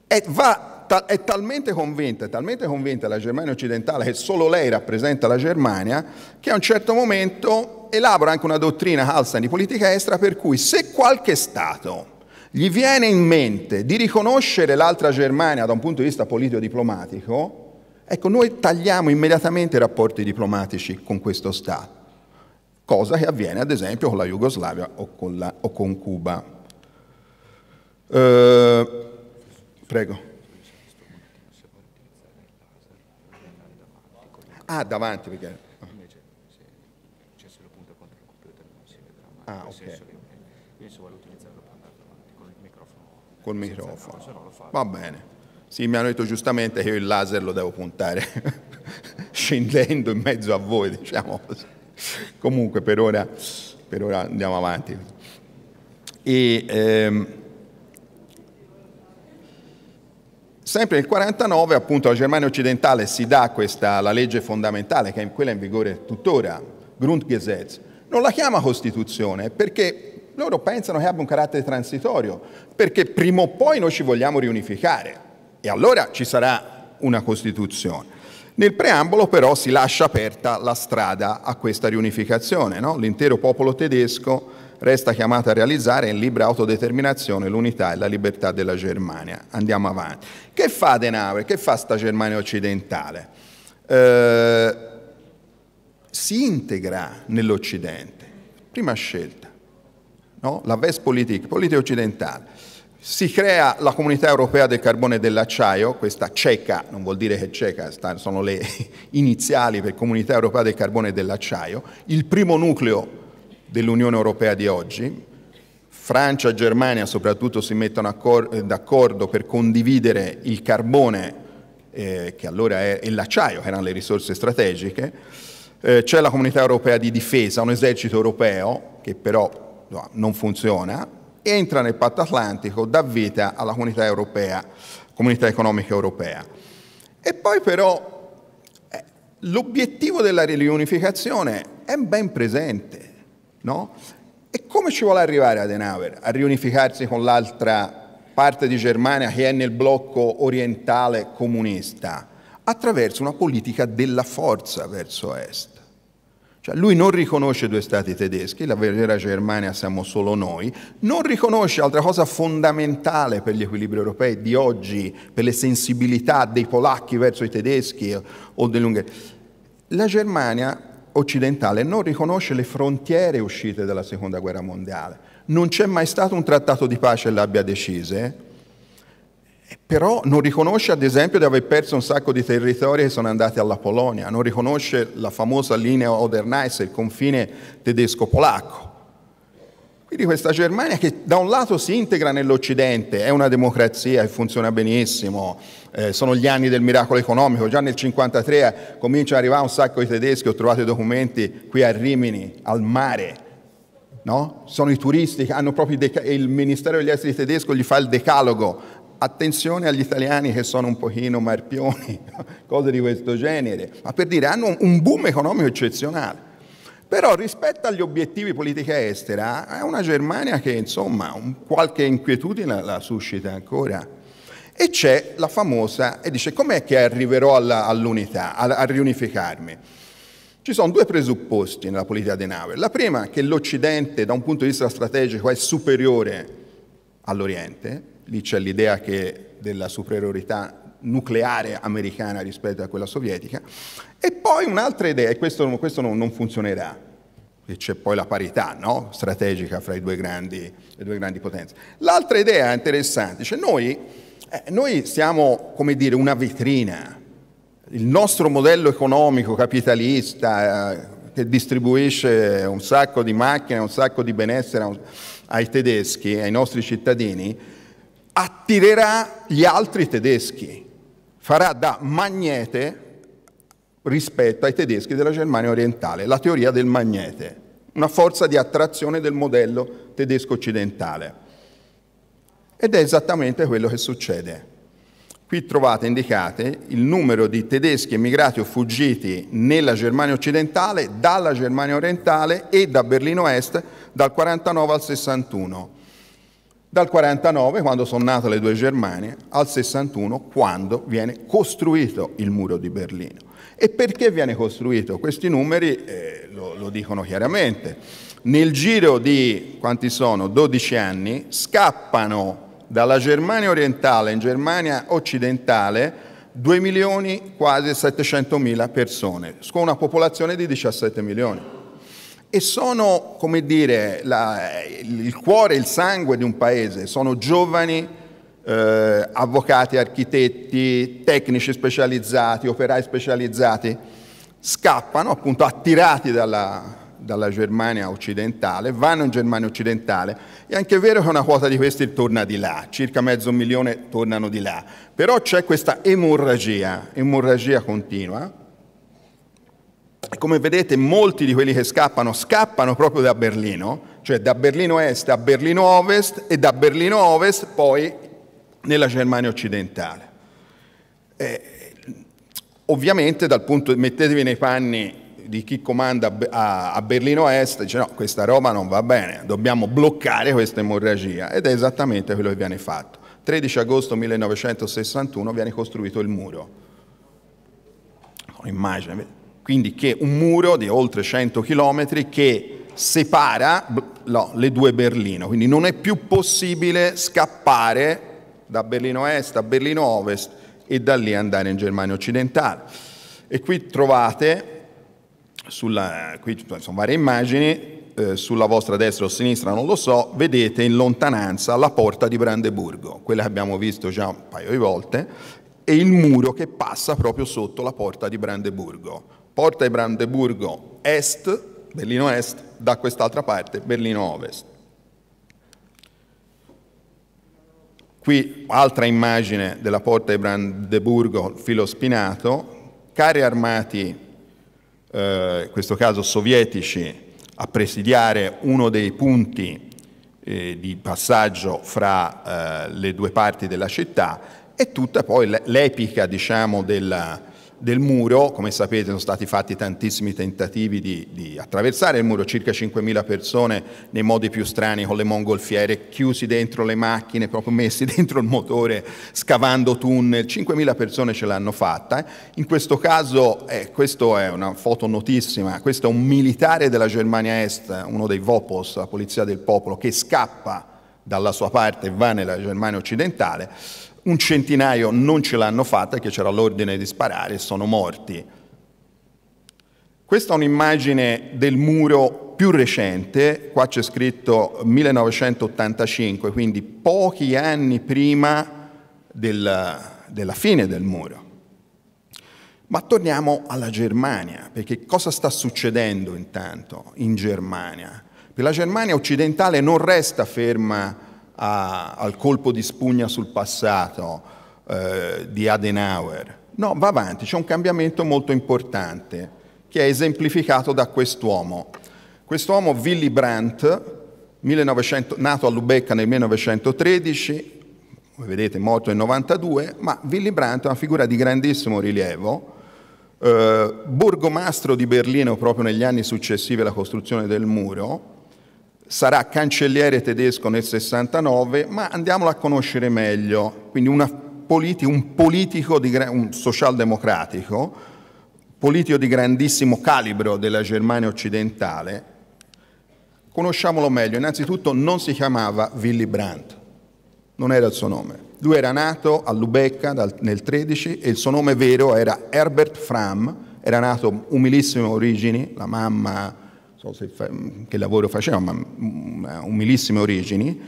È, va, ta, è talmente convinta, è talmente convinta la Germania occidentale che solo lei rappresenta la Germania, che a un certo momento elabora anche una dottrina Hallstein di politica estera per cui se qualche Stato gli viene in mente di riconoscere l'altra Germania da un punto di vista politico-diplomatico, Ecco, noi tagliamo immediatamente i rapporti diplomatici con questo Stato, cosa che avviene ad esempio con la Jugoslavia o con, la, o con Cuba. Eh, prego. Ah, davanti perché... Ah, ok. se vuole utilizzarlo per andare Col microfono. se no lo fa. Va bene. Sì, mi hanno detto giustamente che io il laser lo devo puntare scendendo in mezzo a voi, diciamo Comunque per ora, per ora andiamo avanti. E, ehm, sempre nel 49, appunto la Germania occidentale si dà questa, la legge fondamentale che è quella in vigore tuttora, Grundgesetz. Non la chiama Costituzione perché loro pensano che abbia un carattere transitorio, perché prima o poi noi ci vogliamo riunificare e allora ci sarà una Costituzione. Nel preambolo però si lascia aperta la strada a questa riunificazione, no? l'intero popolo tedesco resta chiamato a realizzare in libera autodeterminazione l'unità e la libertà della Germania. Andiamo avanti. Che fa Adenauer? Che fa sta Germania occidentale? Eh, si integra nell'Occidente, prima scelta, no? la Westpolitik, politica occidentale. Si crea la comunità europea del carbone e dell'acciaio, questa CECA, non vuol dire che CECA, sono le iniziali per comunità europea del carbone e dell'acciaio, il primo nucleo dell'Unione europea di oggi. Francia e Germania soprattutto si mettono eh, d'accordo per condividere il carbone, eh, che allora è, e l'acciaio, che erano le risorse strategiche. Eh, c'è la comunità europea di difesa, un esercito europeo che però no, non funziona, entra nel patto atlantico, dà vita alla comunità europea, comunità economica europea. E poi però eh, l'obiettivo della riunificazione è ben presente, no? E come ci vuole arrivare Adenauer a riunificarsi con l'altra parte di Germania che è nel blocco orientale comunista? Attraverso una politica della forza verso est. Cioè lui non riconosce due stati tedeschi, la vera Germania siamo solo noi, non riconosce, altra cosa fondamentale per gli equilibri europei di oggi, per le sensibilità dei polacchi verso i tedeschi o dell'Ungheria. la Germania occidentale non riconosce le frontiere uscite dalla Seconda Guerra Mondiale. Non c'è mai stato un trattato di pace che l'abbia decise, però non riconosce ad esempio di aver perso un sacco di territori che sono andati alla Polonia, non riconosce la famosa linea Oder-Neisse, il confine tedesco-polacco. Quindi questa Germania che da un lato si integra nell'Occidente, è una democrazia che funziona benissimo, eh, sono gli anni del miracolo economico, già nel 1953 eh, comincia ad arrivare un sacco di tedeschi, ho trovato i documenti qui a Rimini, al mare, no? sono i turisti hanno proprio il, il Ministero degli Esteri tedesco gli fa il decalogo attenzione agli italiani che sono un pochino marpioni, cose di questo genere, ma per dire hanno un boom economico eccezionale. Però rispetto agli obiettivi politica estera è una Germania che insomma un, qualche inquietudine la suscita ancora. E c'è la famosa, e dice com'è che arriverò alla, all'unità, a, a riunificarmi? Ci sono due presupposti nella politica di Nauer. La prima è che l'Occidente da un punto di vista strategico è superiore all'Oriente, lì c'è l'idea della superiorità nucleare americana rispetto a quella sovietica, e poi un'altra idea, e questo, questo non, non, funzionerà, e c'è poi la parità no? strategica fra due grandi, le due grandi potenze. L'altra idea interessante, cioè noi, eh, noi siamo, come dire, una vetrina, il nostro modello economico capitalista eh, che distribuisce un sacco di macchine, un sacco di benessere ai tedeschi, ai nostri cittadini, attirerà gli altri tedeschi, farà da magnete rispetto ai tedeschi della Germania orientale, la teoria del magnete, una forza di attrazione del modello tedesco occidentale. Ed è esattamente quello che succede. Qui trovate indicate il numero di tedeschi emigrati o fuggiti nella Germania occidentale, dalla Germania orientale e da Berlino Est dal 49 al 61 dal 49, quando sono nate le due Germanie, al 61, quando viene costruito il muro di Berlino. E perché viene costruito? Questi numeri eh, lo, lo dicono chiaramente. Nel giro di, quanti sono, 12 anni, scappano dalla Germania orientale in Germania occidentale 2 milioni quasi 700 mila persone, con una popolazione di 17 milioni e sono, come dire, la, il cuore il sangue di un paese, sono giovani eh, avvocati, architetti, tecnici specializzati, operai specializzati, scappano appunto attirati dalla, dalla Germania occidentale, vanno in Germania occidentale, è anche vero che una quota di questi torna di là, circa mezzo milione tornano di là, però c'è questa emorragia, emorragia continua, come vedete molti di quelli che scappano scappano proprio da Berlino, cioè da Berlino Est a Berlino Ovest e da Berlino Ovest poi nella Germania occidentale. Eh, ovviamente punto, mettetevi nei panni di chi comanda a, a Berlino Est, dice no, questa roba non va bene, dobbiamo bloccare questa emorragia ed è esattamente quello che viene fatto. 13 agosto 1961 viene costruito il muro. Immagine, quindi che un muro di oltre 100 km che separa no, le due Berlino, quindi non è più possibile scappare da Berlino Est a Berlino Ovest e da lì andare in Germania occidentale. E qui trovate, sulla, qui sono varie immagini, eh, sulla vostra destra o sinistra, non lo so, vedete in lontananza la porta di Brandeburgo, quella che abbiamo visto già un paio di volte, e il muro che passa proprio sotto la porta di Brandeburgo Porta di Brandeburgo est, Berlino est, da quest'altra parte Berlino ovest. Qui altra immagine della porta di Brandeburgo, filo spinato, carri armati, eh, in questo caso sovietici, a presidiare uno dei punti eh, di passaggio fra eh, le due parti della città e tutta poi l'epica diciamo, della, del muro, come sapete sono stati fatti tantissimi tentativi di, di attraversare il muro, circa 5.000 persone nei modi più strani con le mongolfiere, chiusi dentro le macchine, proprio messi dentro il motore, scavando tunnel, 5.000 persone ce l'hanno fatta. In questo caso, eh, questa è una foto notissima, questo è un militare della Germania Est, uno dei Vopos, la polizia del popolo, che scappa dalla sua parte e va nella Germania occidentale un centinaio non ce l'hanno fatta, che c'era l'ordine di sparare, e sono morti. Questa è un'immagine del muro più recente, qua c'è scritto 1985, quindi pochi anni prima del, della fine del muro. Ma torniamo alla Germania, perché cosa sta succedendo intanto in Germania? Per la Germania occidentale non resta ferma a, al colpo di spugna sul passato eh, di Adenauer. No, va avanti, c'è un cambiamento molto importante che è esemplificato da quest'uomo. Quest'uomo, Willy Brandt, 1900, nato a Lubecca nel 1913, come vedete morto nel 92, ma Willy Brandt è una figura di grandissimo rilievo, eh, borgomastro di Berlino proprio negli anni successivi alla costruzione del muro, sarà cancelliere tedesco nel 69, ma andiamolo a conoscere meglio. Quindi politi- un politico, di, un socialdemocratico, politico di grandissimo calibro della Germania occidentale. Conosciamolo meglio. Innanzitutto non si chiamava Willy Brandt, non era il suo nome. Lui era nato a Lubecca dal, nel 13 e il suo nome vero era Herbert Fram, era nato umilissime origini, la mamma so fa, che lavoro faceva, ma mm, umilissime origini,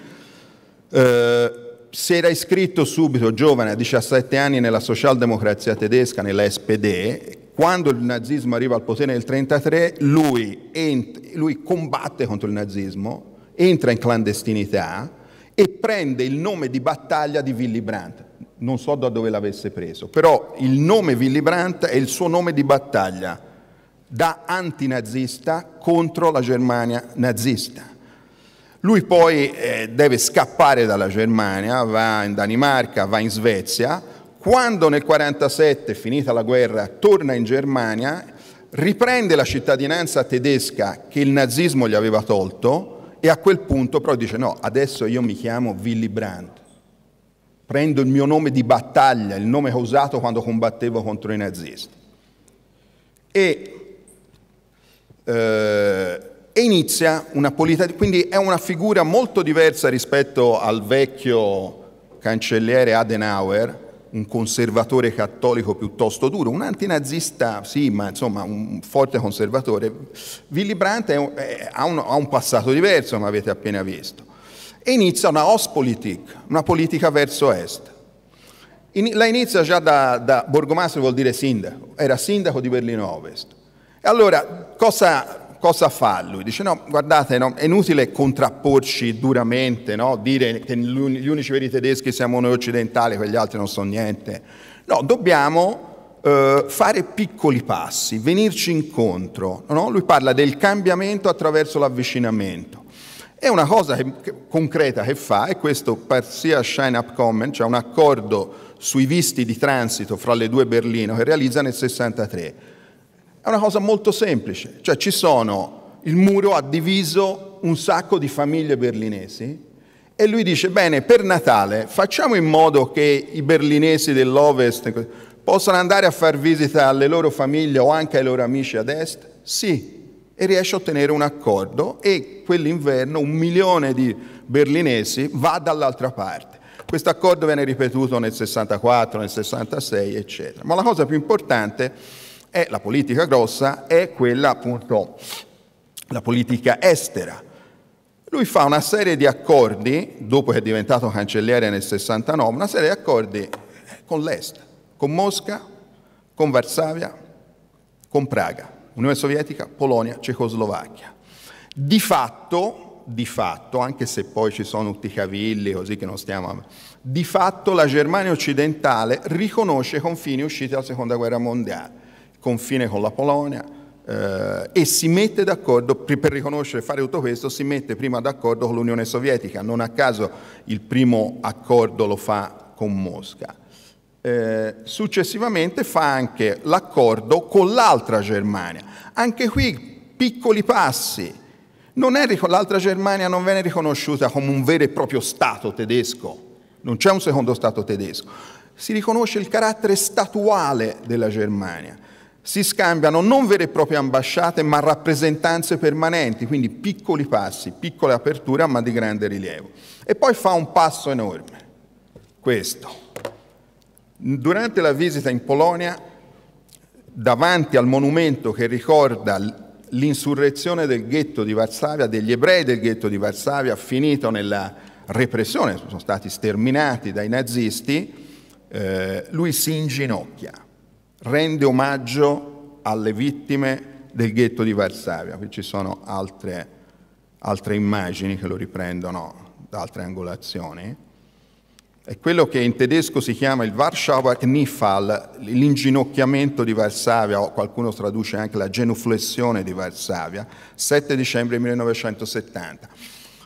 eh, si era iscritto subito, giovane, a 17 anni, nella socialdemocrazia tedesca, nella SPD, quando il nazismo arriva al potere nel 1933, lui, lui, combatte contro il nazismo, entra in clandestinità e prende il nome di battaglia di Willy Brandt. Non so da dove l'avesse preso, però il nome Willy Brandt è il suo nome di battaglia da antinazista contro la Germania nazista. Lui poi eh, deve scappare dalla Germania, va in Danimarca, va in Svezia, quando nel 1947, finita la guerra, torna in Germania, riprende la cittadinanza tedesca che il nazismo gli aveva tolto e a quel punto però dice no, adesso io mi chiamo Willy Brandt, prendo il mio nome di battaglia, il nome che ho usato quando combattevo contro i nazisti. E eh, e inizia una politica, quindi è una figura molto diversa rispetto al vecchio cancelliere Adenauer, un conservatore cattolico piuttosto duro, un antinazista sì, ma insomma un forte conservatore. Willy Brandt un, è, ha, un, ha un passato diverso, come avete appena visto. E inizia una Ostpolitik, una politica verso est. In, la inizia già da, da Borgomastro, vuol dire sindaco, era sindaco di Berlino Ovest e Allora, cosa, cosa fa lui? Dice, no, guardate, no, è inutile contrapporci duramente, no? dire che gli unici veri tedeschi siamo noi occidentali, quegli altri non sono niente. No, dobbiamo Uh, fare piccoli passi, venirci incontro. No? Lui parla del cambiamento attraverso l'avvicinamento. E una cosa che, che, concreta che fa, è questo Parsia sia Shine Up Common, cioè un accordo sui visti di transito fra le due Berlino che realizza nel 63. È una cosa molto semplice, cioè ci sono, il muro ha diviso un sacco di famiglie berlinesi e lui dice, bene, per Natale facciamo in modo che i berlinesi dell'Ovest possano andare a far visita alle loro famiglie o anche ai loro amici ad Est? Sì, e riesce a ottenere un accordo e quell'inverno un milione di berlinesi va dall'altra parte. Questo accordo viene ripetuto nel 64, nel 66, eccetera. Ma la cosa più importante è e la politica grossa è quella appunto, la politica estera. Lui fa una serie di accordi, dopo che è diventato cancelliere nel 69, una serie di accordi con l'Est, con Mosca, con Varsavia, con Praga, Unione Sovietica, Polonia, Cecoslovacchia. Di fatto, di fatto, anche se poi ci sono tutti i cavilli, così che non stiamo... A... Di fatto la Germania occidentale riconosce i confini usciti dalla Seconda Guerra Mondiale confine con la Polonia, eh, e si mette d'accordo, per riconoscere e fare tutto questo, si mette prima d'accordo con l'Unione Sovietica, non a caso il primo accordo lo fa con Mosca. Eh, successivamente fa anche l'accordo con l'altra Germania. Anche qui piccoli passi. l'altra Germania non viene riconosciuta come un vero e proprio Stato tedesco, non c'è un secondo Stato tedesco. Si riconosce il carattere statuale della Germania si scambiano non vere e proprie ambasciate ma rappresentanze permanenti, quindi piccoli passi, piccole aperture ma di grande rilievo. E poi fa un passo enorme, questo. Durante la visita in Polonia, davanti al monumento che ricorda l'insurrezione del ghetto di Varsavia, degli ebrei del ghetto di Varsavia, finito nella repressione, sono stati sterminati dai nazisti, eh, lui si inginocchia rende omaggio alle vittime del ghetto di Varsavia. Qui ci sono altre, altre immagini che lo riprendono da altre angolazioni. È quello che in tedesco si chiama il Warschauer Knifal, l'inginocchiamento di Varsavia, o qualcuno traduce anche la genuflessione di Varsavia, 7 dicembre 1970.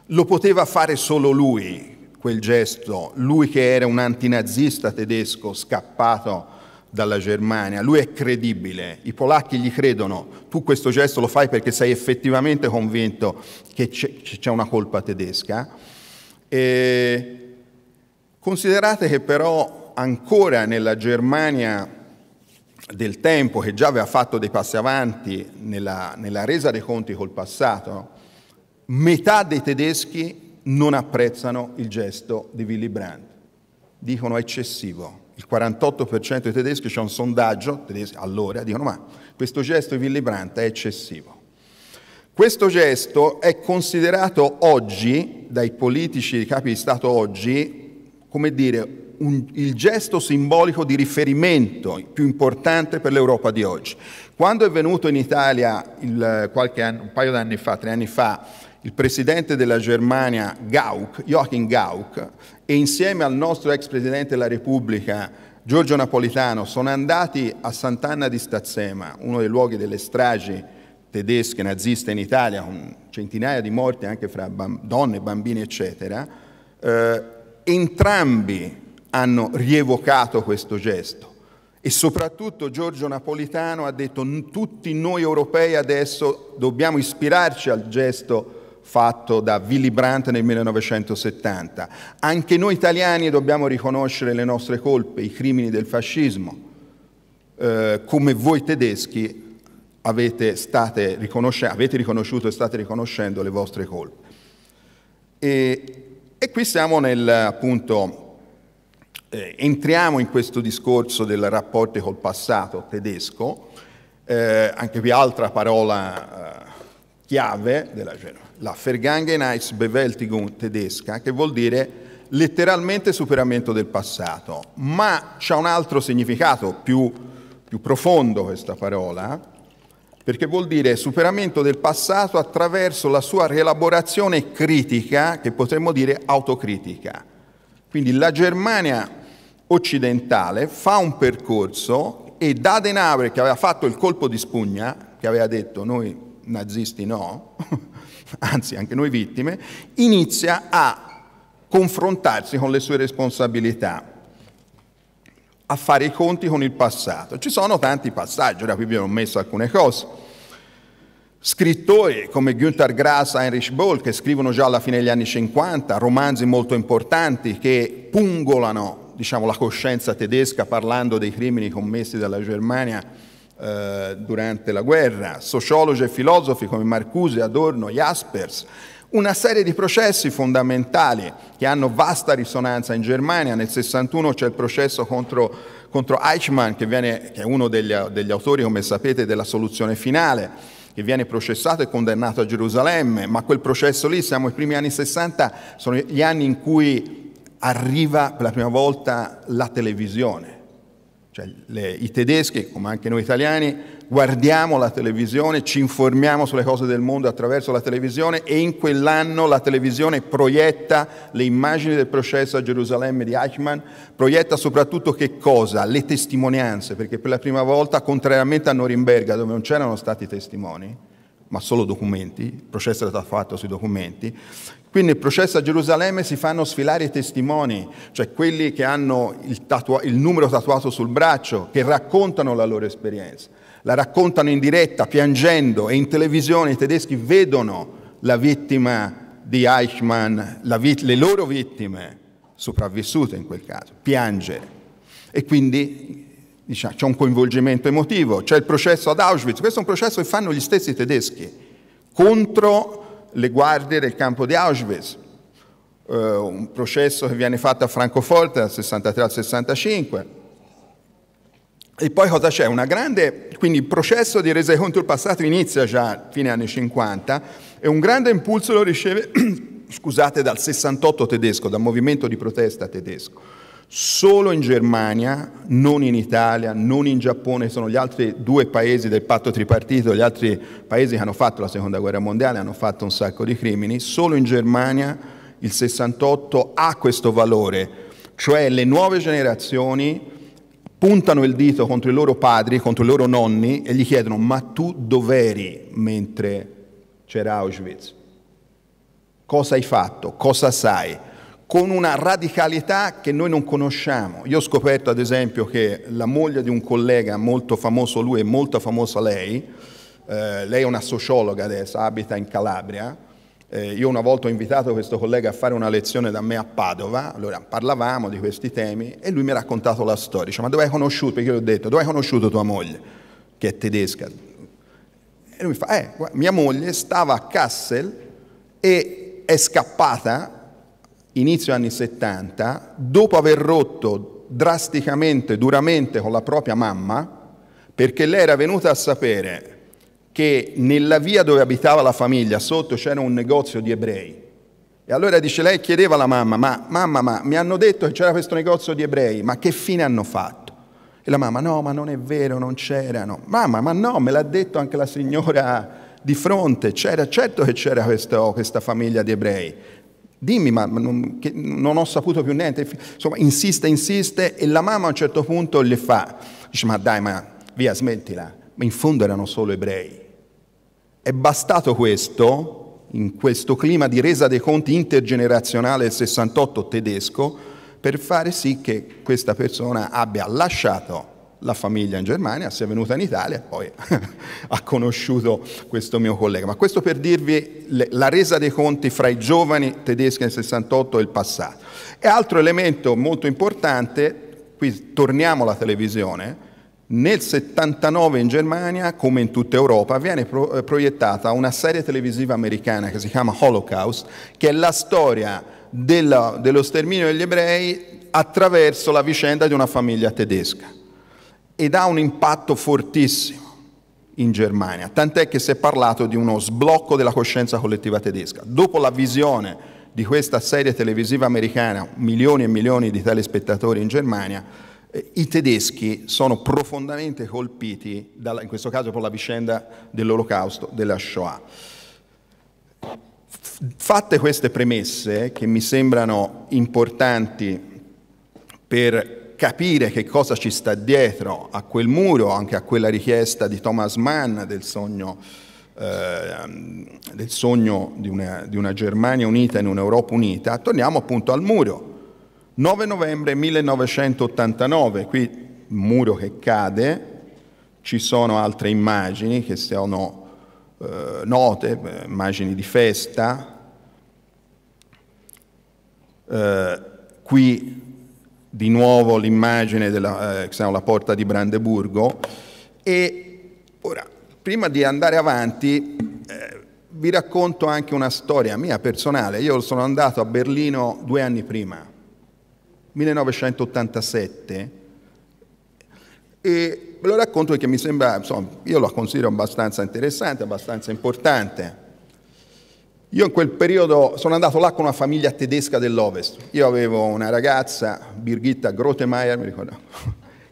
Lo poteva fare solo lui, quel gesto, lui che era un antinazista tedesco scappato dalla Germania, lui è credibile, i polacchi gli credono, tu questo gesto lo fai perché sei effettivamente convinto che c'è una colpa tedesca. E considerate che però ancora nella Germania del tempo, che già aveva fatto dei passi avanti nella, nella resa dei conti col passato, metà dei tedeschi non apprezzano il gesto di Willy Brandt, dicono eccessivo il 48% dei tedeschi, c'è un sondaggio, tedeschi, allora dicono ma questo gesto di Willy Brandt è eccessivo. Questo gesto è considerato oggi, dai politici, dai capi di Stato oggi, come dire, un, il gesto simbolico di riferimento più importante per l'Europa di oggi. Quando è venuto in Italia il, anno, un paio d'anni fa, tre anni fa, il presidente della Germania Gauck, Joachim Gauck, e insieme al nostro ex Presidente della Repubblica Giorgio Napolitano sono andati a Sant'Anna di Stazzema, uno dei luoghi delle stragi tedesche naziste in Italia, con centinaia di morti anche fra donne, bambini eccetera, eh, entrambi hanno rievocato questo gesto e soprattutto Giorgio Napolitano ha detto tutti noi europei adesso dobbiamo ispirarci al gesto fatto da Willy Brandt nel 1970. Anche noi italiani dobbiamo riconoscere le nostre colpe, i crimini del fascismo, eh, come voi tedeschi avete, avete, riconosciuto e state riconoscendo le vostre colpe. E, e qui siamo nel, appunto, eh, entriamo in questo discorso del rapporto col passato tedesco, eh, anche qui altra parola eh, chiave della Genova la Vergangenheitsbewältigung tedesca, che vuol dire letteralmente superamento del passato, ma c'è un altro significato più, più profondo questa parola, perché vuol dire superamento del passato attraverso la sua rielaborazione critica, che potremmo dire autocritica. Quindi la Germania occidentale fa un percorso e da Adenauer, che aveva fatto il colpo di spugna, che aveva detto noi nazisti no, anzi anche noi vittime, inizia a confrontarsi con le sue responsabilità, a fare i conti con il passato. Ci sono tanti passaggi, ora qui vi ho messo alcune cose. Scrittori come Günther Grass e Heinrich Boll, che scrivono già alla fine degli anni 50 romanzi molto importanti che pungolano diciamo, la coscienza tedesca parlando dei crimini commessi dalla Germania eh, durante la guerra, sociologi e filosofi come Marcuse, Adorno, Jaspers, una serie di processi fondamentali che hanno vasta risonanza in Germania. Nel 61 c'è il processo contro, contro Eichmann, che, viene, che, è uno degli, degli autori, come sapete, della soluzione finale che viene processato e condannato a Gerusalemme, ma quel processo lì, siamo ai primi anni 60, sono gli anni in cui arriva per la prima volta la televisione cioè, le, I tedeschi, come anche noi italiani, guardiamo la televisione, ci informiamo sulle cose del mondo attraverso la televisione e in quell'anno la televisione proietta le immagini del processo a Gerusalemme di Eichmann, proietta soprattutto che cosa? Le testimonianze, perché per la prima volta, contrariamente a Norimberga, dove non c'erano stati testimoni, ma solo documenti, il processo è stato fatto sui documenti, quindi nel processo a Gerusalemme si fanno sfilare i testimoni, cioè quelli che hanno il, tatua- il, numero tatuato sul braccio, che raccontano la loro esperienza. La raccontano in diretta, piangendo, e in televisione i tedeschi vedono la vittima di Eichmann, vit- le loro vittime, sopravvissute in quel caso, piangere. E quindi diciamo, c'è un coinvolgimento emotivo, c'è il processo ad Auschwitz, questo è un processo che fanno gli stessi tedeschi contro le guardie del campo di Auschwitz, eh, un processo che viene fatto a Francoforte dal 63 al 65. E poi cosa c'è? Una grande, quindi il processo di resa contro il passato inizia già a fine anni 50 e un grande impulso lo riceve, scusate, dal 68 tedesco, dal movimento di protesta tedesco Solo in Germania, non in Italia, non in Giappone, sono gli altri due paesi del patto tripartito, gli altri paesi che hanno fatto la seconda guerra mondiale, hanno fatto un sacco di crimini, solo in Germania il 68 ha questo valore, cioè le nuove generazioni puntano il dito contro i loro padri, contro i loro nonni e gli chiedono ma tu dov'eri mentre c'era Auschwitz? Cosa hai fatto? Cosa sai? con una radicalità che noi non conosciamo. Io ho scoperto ad esempio che la moglie di un collega molto famoso lui e molto famosa lei, eh, lei è una sociologa adesso, abita in Calabria, eh, io una volta ho invitato questo collega a fare una lezione da me a Padova, allora parlavamo di questi temi e lui mi ha raccontato la storia, dice ma dove hai conosciuto, perché io gli ho detto dove hai conosciuto tua moglie, che è tedesca? E lui mi fa, eh, mia moglie stava a Kassel e è scappata inizio anni 70, dopo aver rotto drasticamente, duramente con la propria mamma, perché lei era venuta a sapere che nella via dove abitava la famiglia sotto c'era un negozio di ebrei. E allora dice, lei chiedeva alla mamma, ma mamma, ma mi hanno detto che c'era questo negozio di ebrei, ma che fine hanno fatto? E la mamma, no, ma non è vero, non c'erano. Mamma, ma no, me l'ha detto anche la signora di fronte, c'era certo che c'era questa famiglia di ebrei. Dimmi, ma non, non ho saputo più niente. Insomma, insiste, insiste e la mamma a un certo punto le fa. Dice, ma dai, ma via, smettila. Ma in fondo erano solo ebrei. È bastato questo, in questo clima di resa dei conti intergenerazionale del 68 tedesco, per fare sì che questa persona abbia lasciato la famiglia in Germania, si è venuta in Italia e poi ha conosciuto questo mio collega. Ma questo per dirvi le, la resa dei conti fra i giovani tedeschi nel 68 e il passato. E altro elemento molto importante, qui torniamo alla televisione, nel 79 in Germania, come in tutta Europa, viene pro, eh, proiettata una serie televisiva americana che si chiama Holocaust, che è la storia della, dello sterminio degli ebrei attraverso la vicenda di una famiglia tedesca ed ha un impatto fortissimo in Germania, tant'è che si è parlato di uno sblocco della coscienza collettiva tedesca. Dopo la visione di questa serie televisiva americana, milioni e milioni di telespettatori in Germania, eh, i tedeschi sono profondamente colpiti, dalla, in questo caso per la vicenda dell'olocausto, della Shoah. Fatte queste premesse, che mi sembrano importanti per capire che cosa ci sta dietro a quel muro, anche a quella richiesta di Thomas Mann del sogno, eh, del sogno di, una, di una Germania unita in un'Europa unita, torniamo appunto al muro. 9 novembre 1989, qui muro che cade, ci sono altre immagini che sono eh, note, eh, immagini di festa. Eh, qui di nuovo l'immagine della eh, la porta di Brandeburgo e ora, prima di andare avanti eh, vi racconto anche una storia mia personale. Io sono andato a Berlino due anni prima, 1987, e ve lo racconto perché mi sembra, insomma, io la considero abbastanza interessante, abbastanza importante. Io in quel periodo sono andato là con una famiglia tedesca dell'Ovest. Io avevo una ragazza, Birgitta Grotemeyer, mi ricordo,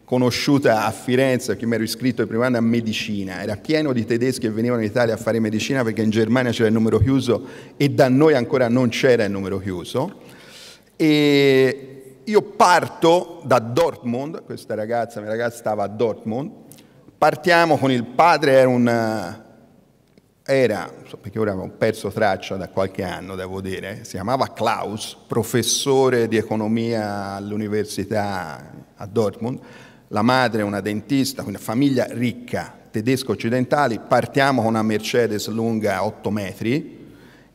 conosciuta a Firenze perché mi ero iscritto ai primi anni a medicina. Era pieno di tedeschi che venivano in Italia a fare medicina perché in Germania c'era il numero chiuso e da noi ancora non c'era il numero chiuso. E io parto da Dortmund, questa ragazza, mia ragazza stava a Dortmund, partiamo con il padre, era un era, perché ora ho perso traccia da qualche anno, devo dire, si chiamava Klaus, professore di economia all'università a Dortmund, la madre è una dentista, quindi famiglia ricca, tedesco occidentale, partiamo con una Mercedes lunga 8 metri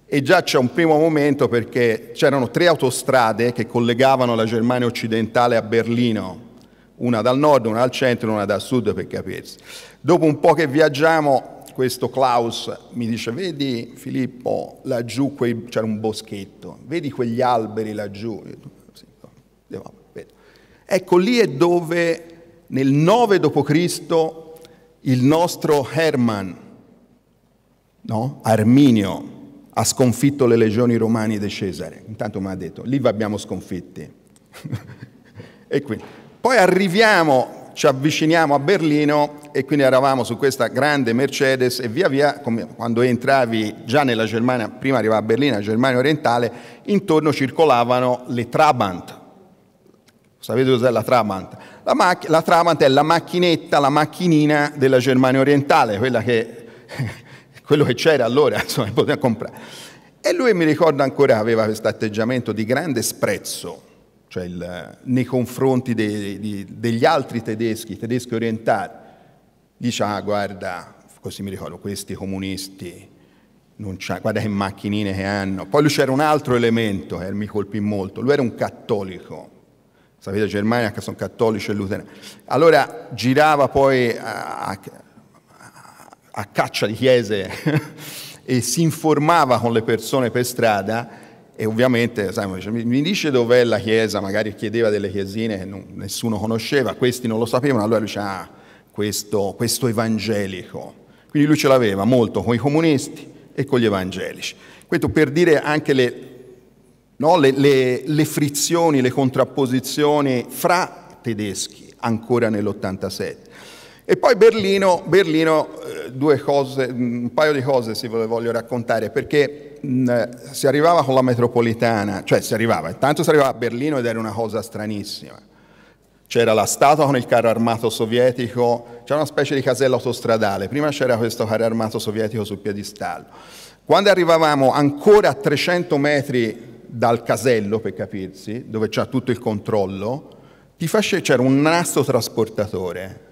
e già c'è un primo momento perché c'erano tre autostrade che collegavano la Germania occidentale a Berlino, una dal nord, una dal centro e una dal sud per capirsi. Dopo un po' che viaggiamo questo Klaus mi dice, vedi Filippo, laggiù quei... c'era un boschetto, vedi quegli alberi laggiù? Ecco, lì è dove nel 9 d.C. il nostro Herman, no? Arminio, ha sconfitto le legioni romane di Cesare. Intanto mi ha detto, lì vi abbiamo sconfitti. e qui. Poi arriviamo ci avviciniamo a Berlino e quindi eravamo su questa grande Mercedes e via via, come quando entravi già nella Germania, prima arrivava a Berlino, la Germania orientale, intorno circolavano le Trabant. Sapete cos'è la Trabant? La, mac- la Trabant è la macchinetta, la macchinina della Germania orientale, quella che, quello che c'era allora, insomma, poteva comprare. E lui mi ricordo ancora aveva questo atteggiamento di grande sprezzo cioè il, nei confronti dei, dei, degli altri tedeschi, tedeschi orientali, dice ah guarda, così mi ricordo, questi comunisti, guarda che macchinine che hanno. Poi lui c'era un altro elemento che mi colpì molto, lui era un cattolico, sapete Germania che sono cattolici e luterani. Allora girava poi a, a, a caccia di chiese e si informava con le persone per strada e ovviamente sai, mi dice dov'è la chiesa, magari chiedeva delle chiesine che non, nessuno conosceva, questi non lo sapevano, allora lui dice ah, questo, questo evangelico. Quindi lui ce l'aveva molto con i comunisti e con gli evangelici. Questo per dire anche le, no, le, le, le frizioni, le contrapposizioni fra tedeschi ancora nell'87 e poi Berlino, Berlino eh, cose, mm, un paio di cose si voglio raccontare, perché mh, mm, eh, si arrivava con la metropolitana, cioè si arrivava, intanto si arrivava a Berlino ed era una cosa stranissima. C'era la statua con il carro armato sovietico, c'era una specie di casella autostradale, prima c'era questo carro armato sovietico sul piedistallo. Quando arrivavamo ancora a 300 metri dal casello, per capirsi, dove c'era tutto il controllo, c'era un nastro trasportatore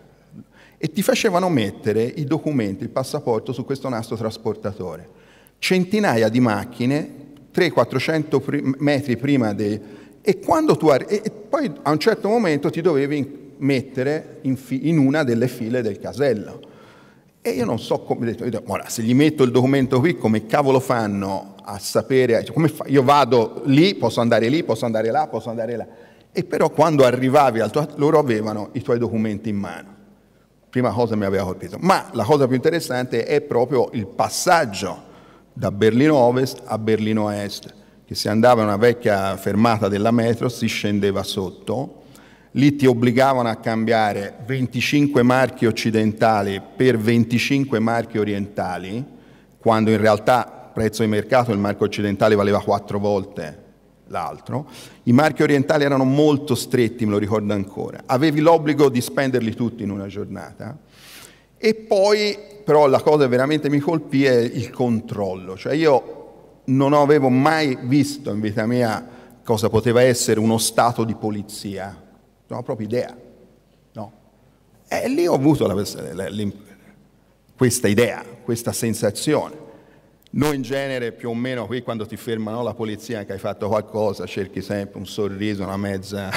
e ti facevano mettere i documenti, il passaporto su questo nastro trasportatore. Centinaia di macchine, 300-400 pr- metri prima dei... E, quando tu arri- e poi a un certo momento ti dovevi mettere in, fi- in una delle file del casello. E io non so come, ora, se gli metto il documento qui, come cavolo fanno a sapere, cioè, fa? io vado lì, posso andare lì, posso andare là, posso andare là. E però quando arrivavi al tuo, loro avevano i tuoi documenti in mano prima cosa mi aveva colpito. Ma la cosa più interessante è proprio il passaggio da Berlino Ovest a Berlino Est, che si andava in una vecchia fermata della metro, si scendeva sotto, lì ti obbligavano a cambiare 25 marchi occidentali per 25 marchi orientali, quando in realtà prezzo di mercato il marco occidentale valeva 4 volte l'altro, i marchi orientali erano molto stretti, me lo ricordo ancora, avevi l'obbligo di spenderli tutti in una giornata e poi però la cosa che veramente mi colpì è il controllo, cioè io non avevo mai visto in vita mia cosa poteva essere uno stato di polizia, non ho proprio idea, no? E lì ho avuto la, questa idea, questa sensazione. Noi in genere più o meno qui quando ti fermano la polizia che hai fatto qualcosa cerchi sempre un sorriso, una mezza,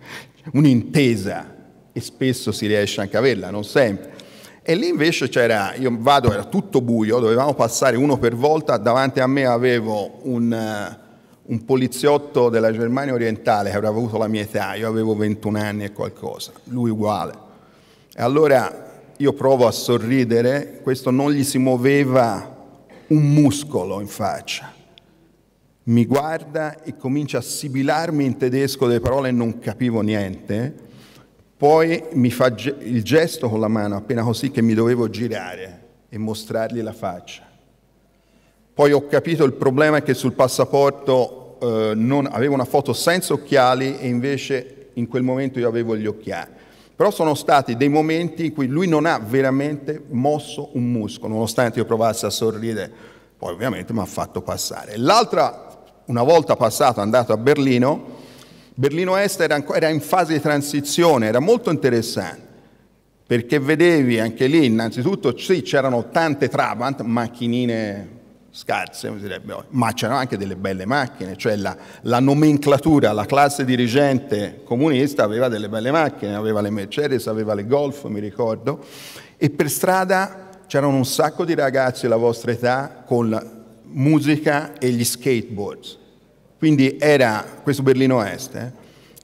un'intesa e spesso si riesce anche a averla, non sempre. E lì invece c'era, io vado, era tutto buio, dovevamo passare uno per volta, davanti a me avevo un, eh, un poliziotto della Germania orientale che aveva avuto la mia età, io avevo 21 anni e qualcosa, lui uguale. E allora io provo a sorridere, questo non gli si muoveva un muscolo in faccia. Mi guarda e comincia a sibilarmi in tedesco delle parole, e non capivo niente. Poi mi fa il gesto con la mano, appena così, che mi dovevo girare e mostrargli la faccia. Poi ho capito il problema è che sul passaporto eh, non, avevo una foto senza occhiali e invece in quel momento io avevo gli occhiali. Però sono stati dei momenti in cui lui non ha veramente mosso un muscolo, nonostante io provassi a sorridere, poi ovviamente mi ha fatto passare. L'altra, una volta passato, andato a Berlino, Berlino Est era, era in fase di transizione, era molto interessante, perché vedevi anche lì, innanzitutto, sì, c'erano tante Trabant, macchinine scarse, ma c'erano anche delle belle macchine, cioè la, la, nomenclatura, la classe dirigente comunista aveva delle belle macchine, aveva le Mercedes, aveva le Golf, mi ricordo, e per strada c'erano un sacco di ragazzi della vostra età con musica e gli skateboards. Quindi era questo Berlino Est, eh?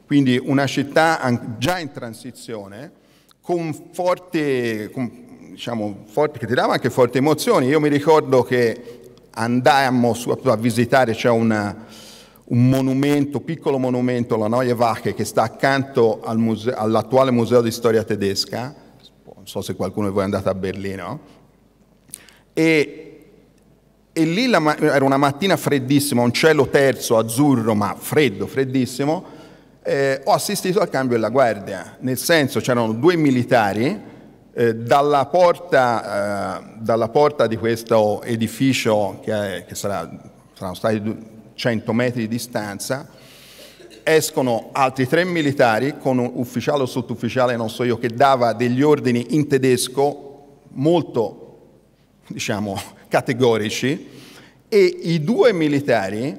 quindi una città già in transizione, con forte, con, diciamo, forti, che tirava anche forti emozioni. Io mi ricordo che andammo su, a visitare, c'è una, un monumento, piccolo monumento, la Neue Wache, che sta accanto al muse- all'attuale museo di storia tedesca, non so se qualcuno di voi è andato a Berlino, e, e lì la, era una mattina freddissima, un cielo terzo, azzurro, ma freddo, freddissimo, eh, ho assistito al cambio della guardia, nel senso c'erano due militari, eh, dalla, porta, eh, dalla, porta, di questo edificio, che, è, che sarà, saranno stati 100 metri di distanza, escono altri tre militari con un ufficiale o sottufficiale, non so io, che dava degli ordini in tedesco molto, diciamo, categorici e i due militari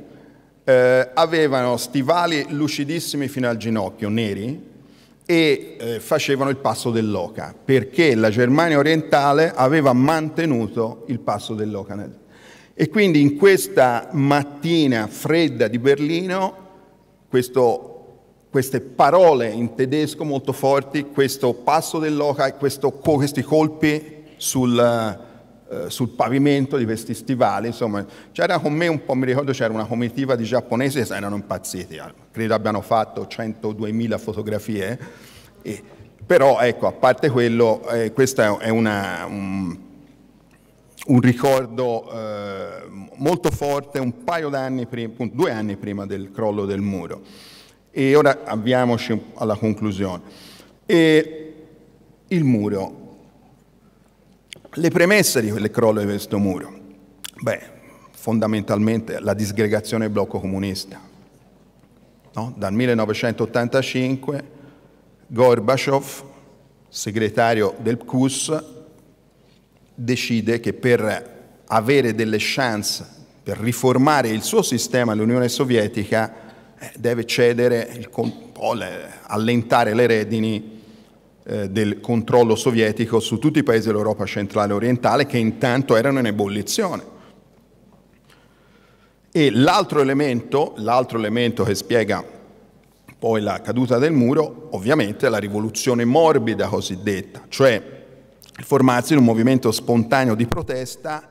eh, avevano stivali lucidissimi fino al ginocchio, neri, e eh, facevano il passo dell'Oca, perché la Germania orientale aveva mantenuto il passo dell'Oca. E quindi in questa mattina fredda di Berlino, questo, queste parole in tedesco molto forti, questo passo dell'Oca e questo, questi colpi sul, eh, sul pavimento di questi stivali, insomma, c'era con me un po', mi ricordo c'era una comitiva di giapponesi che erano impazziti, ah, credo abbiano fatto 102.000 fotografie, e, però ecco, a parte quello, eh, questo è una, un, un, ricordo eh, molto forte, un paio d'anni prima, due anni prima del crollo del muro. E ora avviamoci alla conclusione. E il muro, le premesse di quel crollo di questo muro? Beh, fondamentalmente la disgregazione del blocco comunista. No? Dal 1985 Gorbaciov, segretario del CUS, decide che per avere delle chance, per riformare il suo sistema, l'Unione Sovietica, eh, deve cedere, il, allentare le redini eh, del controllo sovietico su tutti i paesi dell'Europa centrale e orientale che intanto erano in ebollizione. E l'altro elemento, l'altro elemento che spiega poi la caduta del muro, ovviamente è la rivoluzione morbida cosiddetta, cioè il formarsi di un movimento spontaneo di protesta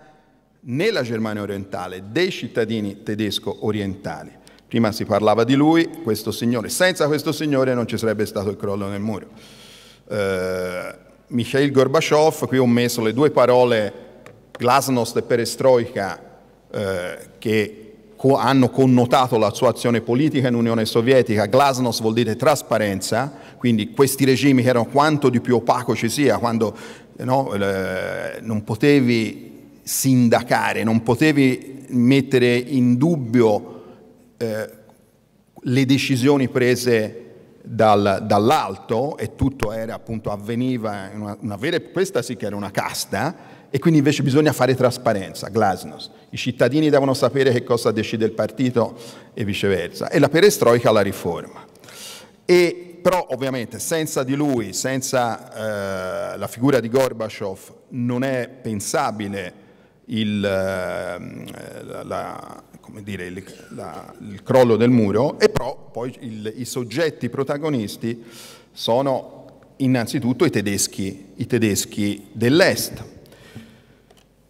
nella Germania orientale, dei cittadini tedesco orientali. Prima si parlava di lui, questo signore. Senza questo signore non ci sarebbe stato il crollo del muro eh, Mikhail Gorbachev, qui ho messo le due parole glasnost e perestroika eh, che co hanno connotato la sua azione politica in Unione Sovietica. Glasnost vuol dire trasparenza, quindi questi regimi che erano quanto di più opaco ci sia, quando eh, no, eh, non potevi sindacare, non potevi mettere in dubbio eh, le decisioni prese dal, dall'alto e tutto era, appunto, avveniva, una, una vera, questa sì che era una casta, e quindi invece bisogna fare trasparenza, glasnost. I cittadini devono sapere che cosa decide il partito e viceversa. E la perestroica la riforma. E, però ovviamente senza di lui, senza eh, la figura di Gorbaciov, non è pensabile il, eh, la, dire, il, la, il, crollo del muro, e però poi il, i soggetti protagonisti sono innanzitutto i tedeschi, i tedeschi dell'est.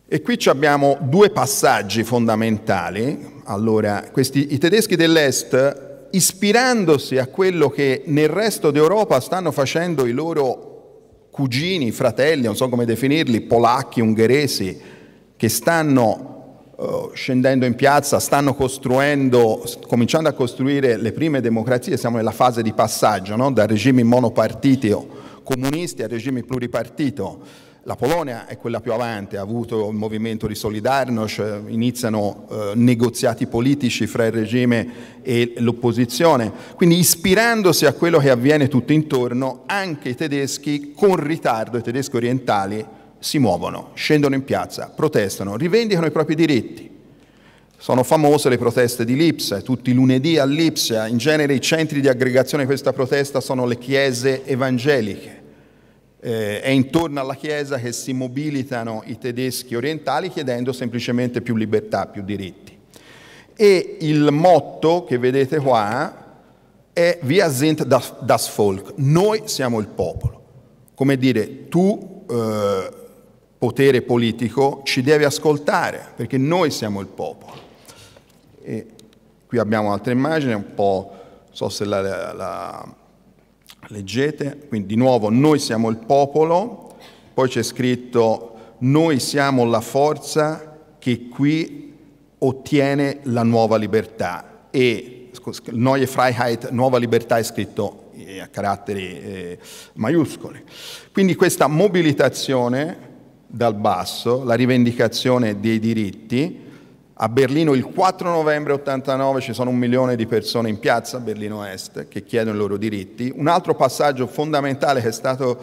E qui abbiamo due passaggi fondamentali. Allora, questi, i tedeschi dell'est, ispirandosi a quello che nel resto d'Europa stanno facendo i loro cugini, fratelli, non so come definirli, polacchi, ungheresi, che stanno eh, scendendo in piazza stanno costruendo, cominciando a costruire le prime democrazie, siamo nella fase di passaggio no? da regimi o comunisti a regimi pluripartito. La Polonia è quella più avanti, ha avuto il movimento di Solidarnosc, iniziano eh, negoziati politici fra il regime e l'opposizione. Quindi ispirandosi a quello che avviene tutto intorno, anche i tedeschi, con ritardo, i tedeschi orientali, si muovono, scendono in piazza, protestano, rivendicano i propri diritti. Sono famose le proteste di Lipsa, tutti i lunedì a Lipsia, in genere i centri di aggregazione di questa protesta sono le chiese evangeliche. Eh, è intorno alla chiesa che si mobilitano i tedeschi orientali chiedendo semplicemente più libertà, più diritti. E il motto che vedete qua è Wir sind das Volk, noi siamo il popolo. Come dire, tu eh, potere politico ci deve ascoltare, perché noi siamo il popolo. E qui abbiamo un'altra immagine, un po', so se la, la, la leggete, quindi di nuovo noi siamo il popolo, poi c'è scritto noi siamo la forza che qui ottiene la nuova libertà e Neue Freiheit, nuova libertà è scritto eh, a caratteri eh, maiuscoli. Quindi questa mobilitazione dal basso, la rivendicazione dei diritti. A Berlino il 4 novembre 89 ci sono un milione di persone in piazza a Berlino Est che chiedono i loro diritti. Un altro passaggio fondamentale che è stato,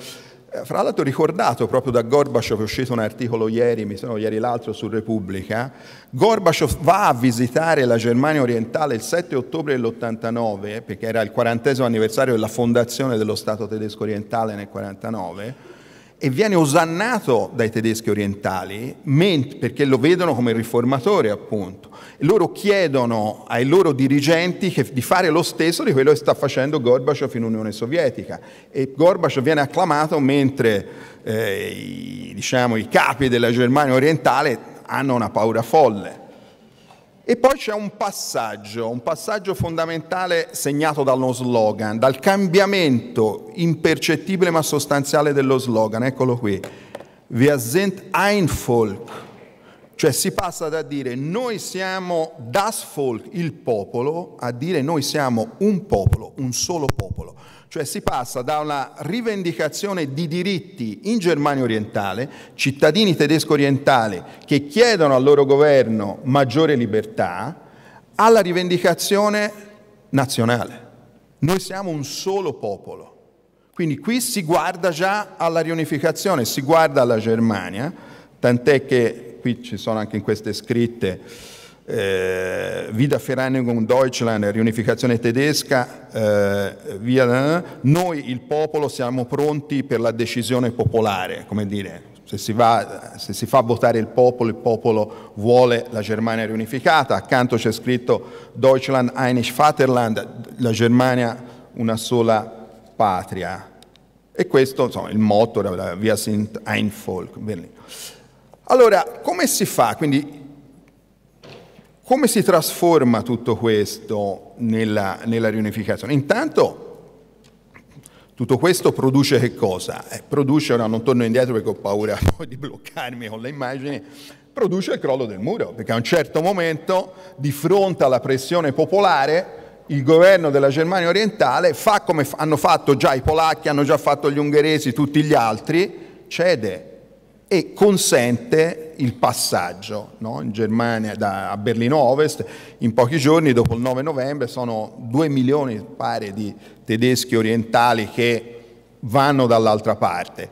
eh, fra l'altro, ricordato proprio da Gorbaciov, è uscito un articolo ieri, mi sono ieri l'altro su Repubblica. Gorbaciov va a visitare la Germania orientale il 7 ottobre dell'89, perché era il quarantesimo anniversario della fondazione dello Stato tedesco orientale nel 1949 e viene osannato dai tedeschi orientali perché lo vedono come riformatore appunto. Loro chiedono ai loro dirigenti che, di fare lo stesso di quello che sta facendo Gorbaciov in Unione Sovietica e Gorbaciov viene acclamato mentre eh, i, diciamo, i capi della Germania orientale hanno una paura folle. E poi c'è un passaggio, un passaggio fondamentale segnato dallo slogan, dal cambiamento impercettibile ma sostanziale dello slogan, eccolo qui. Wir sind ein Volk, cioè si passa da dire noi siamo das Volk, il popolo, a dire noi siamo un popolo, un solo popolo. Cioè si passa da una rivendicazione di diritti in Germania orientale, cittadini tedesco orientali che chiedono al loro governo maggiore libertà, alla rivendicazione nazionale. Noi siamo un solo popolo. Quindi qui si guarda già alla riunificazione, si guarda alla Germania, tant'è che qui ci sono anche in queste scritte eh, Wiedervereinigung Deutschland, riunificazione tedesca, eh, via, noi il popolo siamo pronti per la decisione popolare, come dire, se si, va, se si, fa votare il popolo, il popolo vuole la Germania riunificata, accanto c'è scritto Deutschland eines Vaterland, la Germania una sola patria. E questo insomma, il motto, via Sint Ein Volk. Allora, come si fa? Quindi come si trasforma tutto questo nella, nella riunificazione? Intanto tutto questo produce che cosa? Eh, produce, ora non torno indietro perché ho paura poi di bloccarmi con le immagini, produce il crollo del muro, perché a un certo momento, di fronte alla pressione popolare, il governo della Germania orientale fa come hanno fatto già i polacchi, hanno già fatto gli ungheresi, tutti gli altri, cede e consente il passaggio no? in Germania da, a Berlino Ovest in pochi giorni dopo il 9 novembre sono 2 milioni pare di tedeschi orientali che vanno dall'altra parte.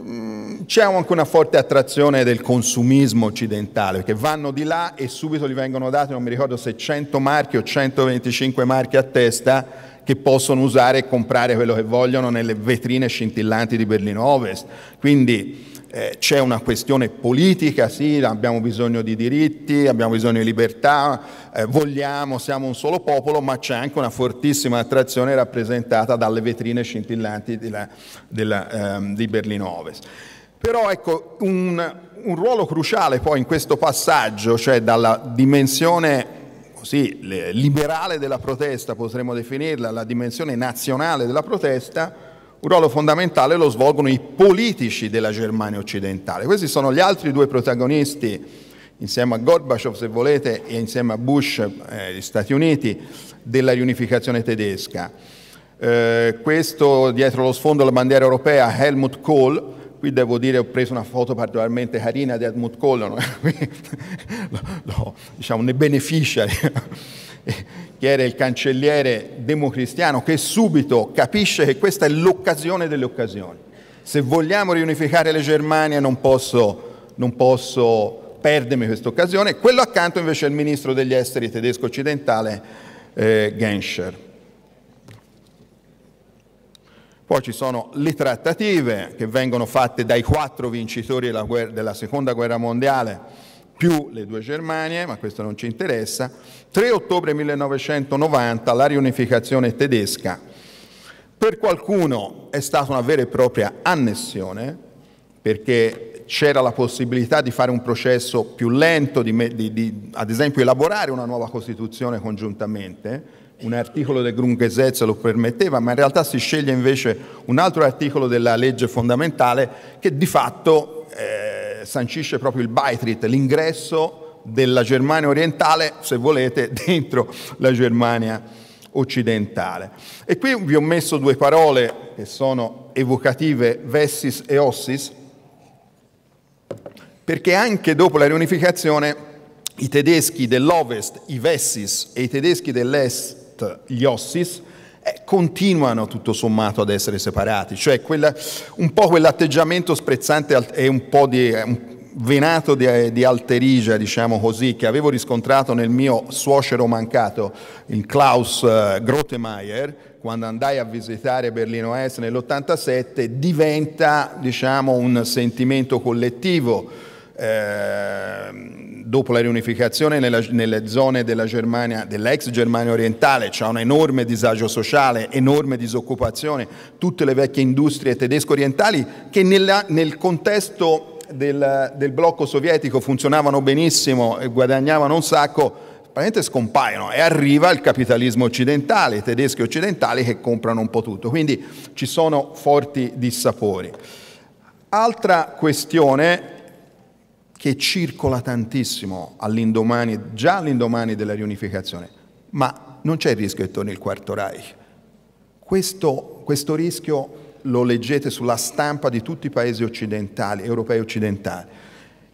Mm, c'è anche una forte attrazione del consumismo occidentale, perché vanno di là e subito gli vengono date, non mi ricordo se 100 marchi o 125 marchi a testa, che possono usare e comprare quello che vogliono nelle vetrine scintillanti di Berlino Ovest. Quindi eh, c'è una questione politica, sì, abbiamo bisogno di diritti, abbiamo bisogno di libertà, eh, vogliamo, siamo un solo popolo, ma c'è anche una fortissima attrazione rappresentata dalle vetrine scintillanti della, della, ehm, di Berlino Ovest. Però ecco, un, un ruolo cruciale poi in questo passaggio, cioè dalla dimensione così, liberale della protesta, potremmo definirla, alla dimensione nazionale della protesta, un ruolo fondamentale lo svolgono i politici della Germania occidentale. Questi sono gli altri due protagonisti, insieme a Gorbaciov se volete e insieme a Bush, eh, Stati Uniti, della riunificazione tedesca. Eh, questo dietro lo sfondo della bandiera europea Helmut Kohl, qui devo dire ho preso una foto particolarmente carina di Helmut Kohl, no? no, diciamo, ne beneficia che era il cancelliere democristiano, che subito capisce che questa è l'occasione delle occasioni. Se vogliamo riunificare le Germanie non posso, non posso perdermi questa occasione. Quello accanto invece è il ministro degli esteri tedesco occidentale eh, Genscher. Poi ci sono le trattative che vengono fatte dai quattro vincitori della, guerra, della seconda guerra mondiale più le due Germanie, ma questo non ci interessa. 3 ottobre 1990 la riunificazione tedesca. Per qualcuno è stata una vera e propria annessione perché c'era la possibilità di fare un processo più lento, di, di, di ad esempio elaborare una nuova Costituzione congiuntamente, un articolo del Grundgesetz lo permetteva, ma in realtà si sceglie invece un altro articolo della legge fondamentale che di fatto eh, sancisce proprio il Beitritt, l'ingresso della Germania orientale, se volete, dentro la Germania occidentale. E qui vi ho messo due parole che sono evocative, vessis e ossis, perché anche dopo la riunificazione i tedeschi dell'ovest, i vessis, e i tedeschi dell'est, gli ossis, eh, continuano tutto sommato ad essere separati, cioè quella, un po' quell'atteggiamento sprezzante e un po' di, un, venato di, eh, di Alterigia, diciamo così, che avevo riscontrato nel mio suocero mancato, il Klaus eh, Grotemeyer, quando andai a visitare Berlino Est nell'87, diventa diciamo, un sentimento collettivo. Eh, dopo la riunificazione nella, nelle zone della Germania, dell'ex Germania orientale c'è un enorme disagio sociale, enorme disoccupazione, tutte le vecchie industrie tedesco orientali che nella, nel contesto del, del blocco sovietico funzionavano benissimo e guadagnavano un sacco, praticamente scompaiono e arriva il capitalismo occidentale, i tedeschi occidentali che comprano un po' tutto, quindi ci sono forti dissapori. Altra questione che circola tantissimo all'indomani, già all'indomani della riunificazione, ma non c'è il rischio che torni il quarto Reich. Questo, questo rischio lo leggete sulla stampa di tutti i paesi occidentali, europei occidentali,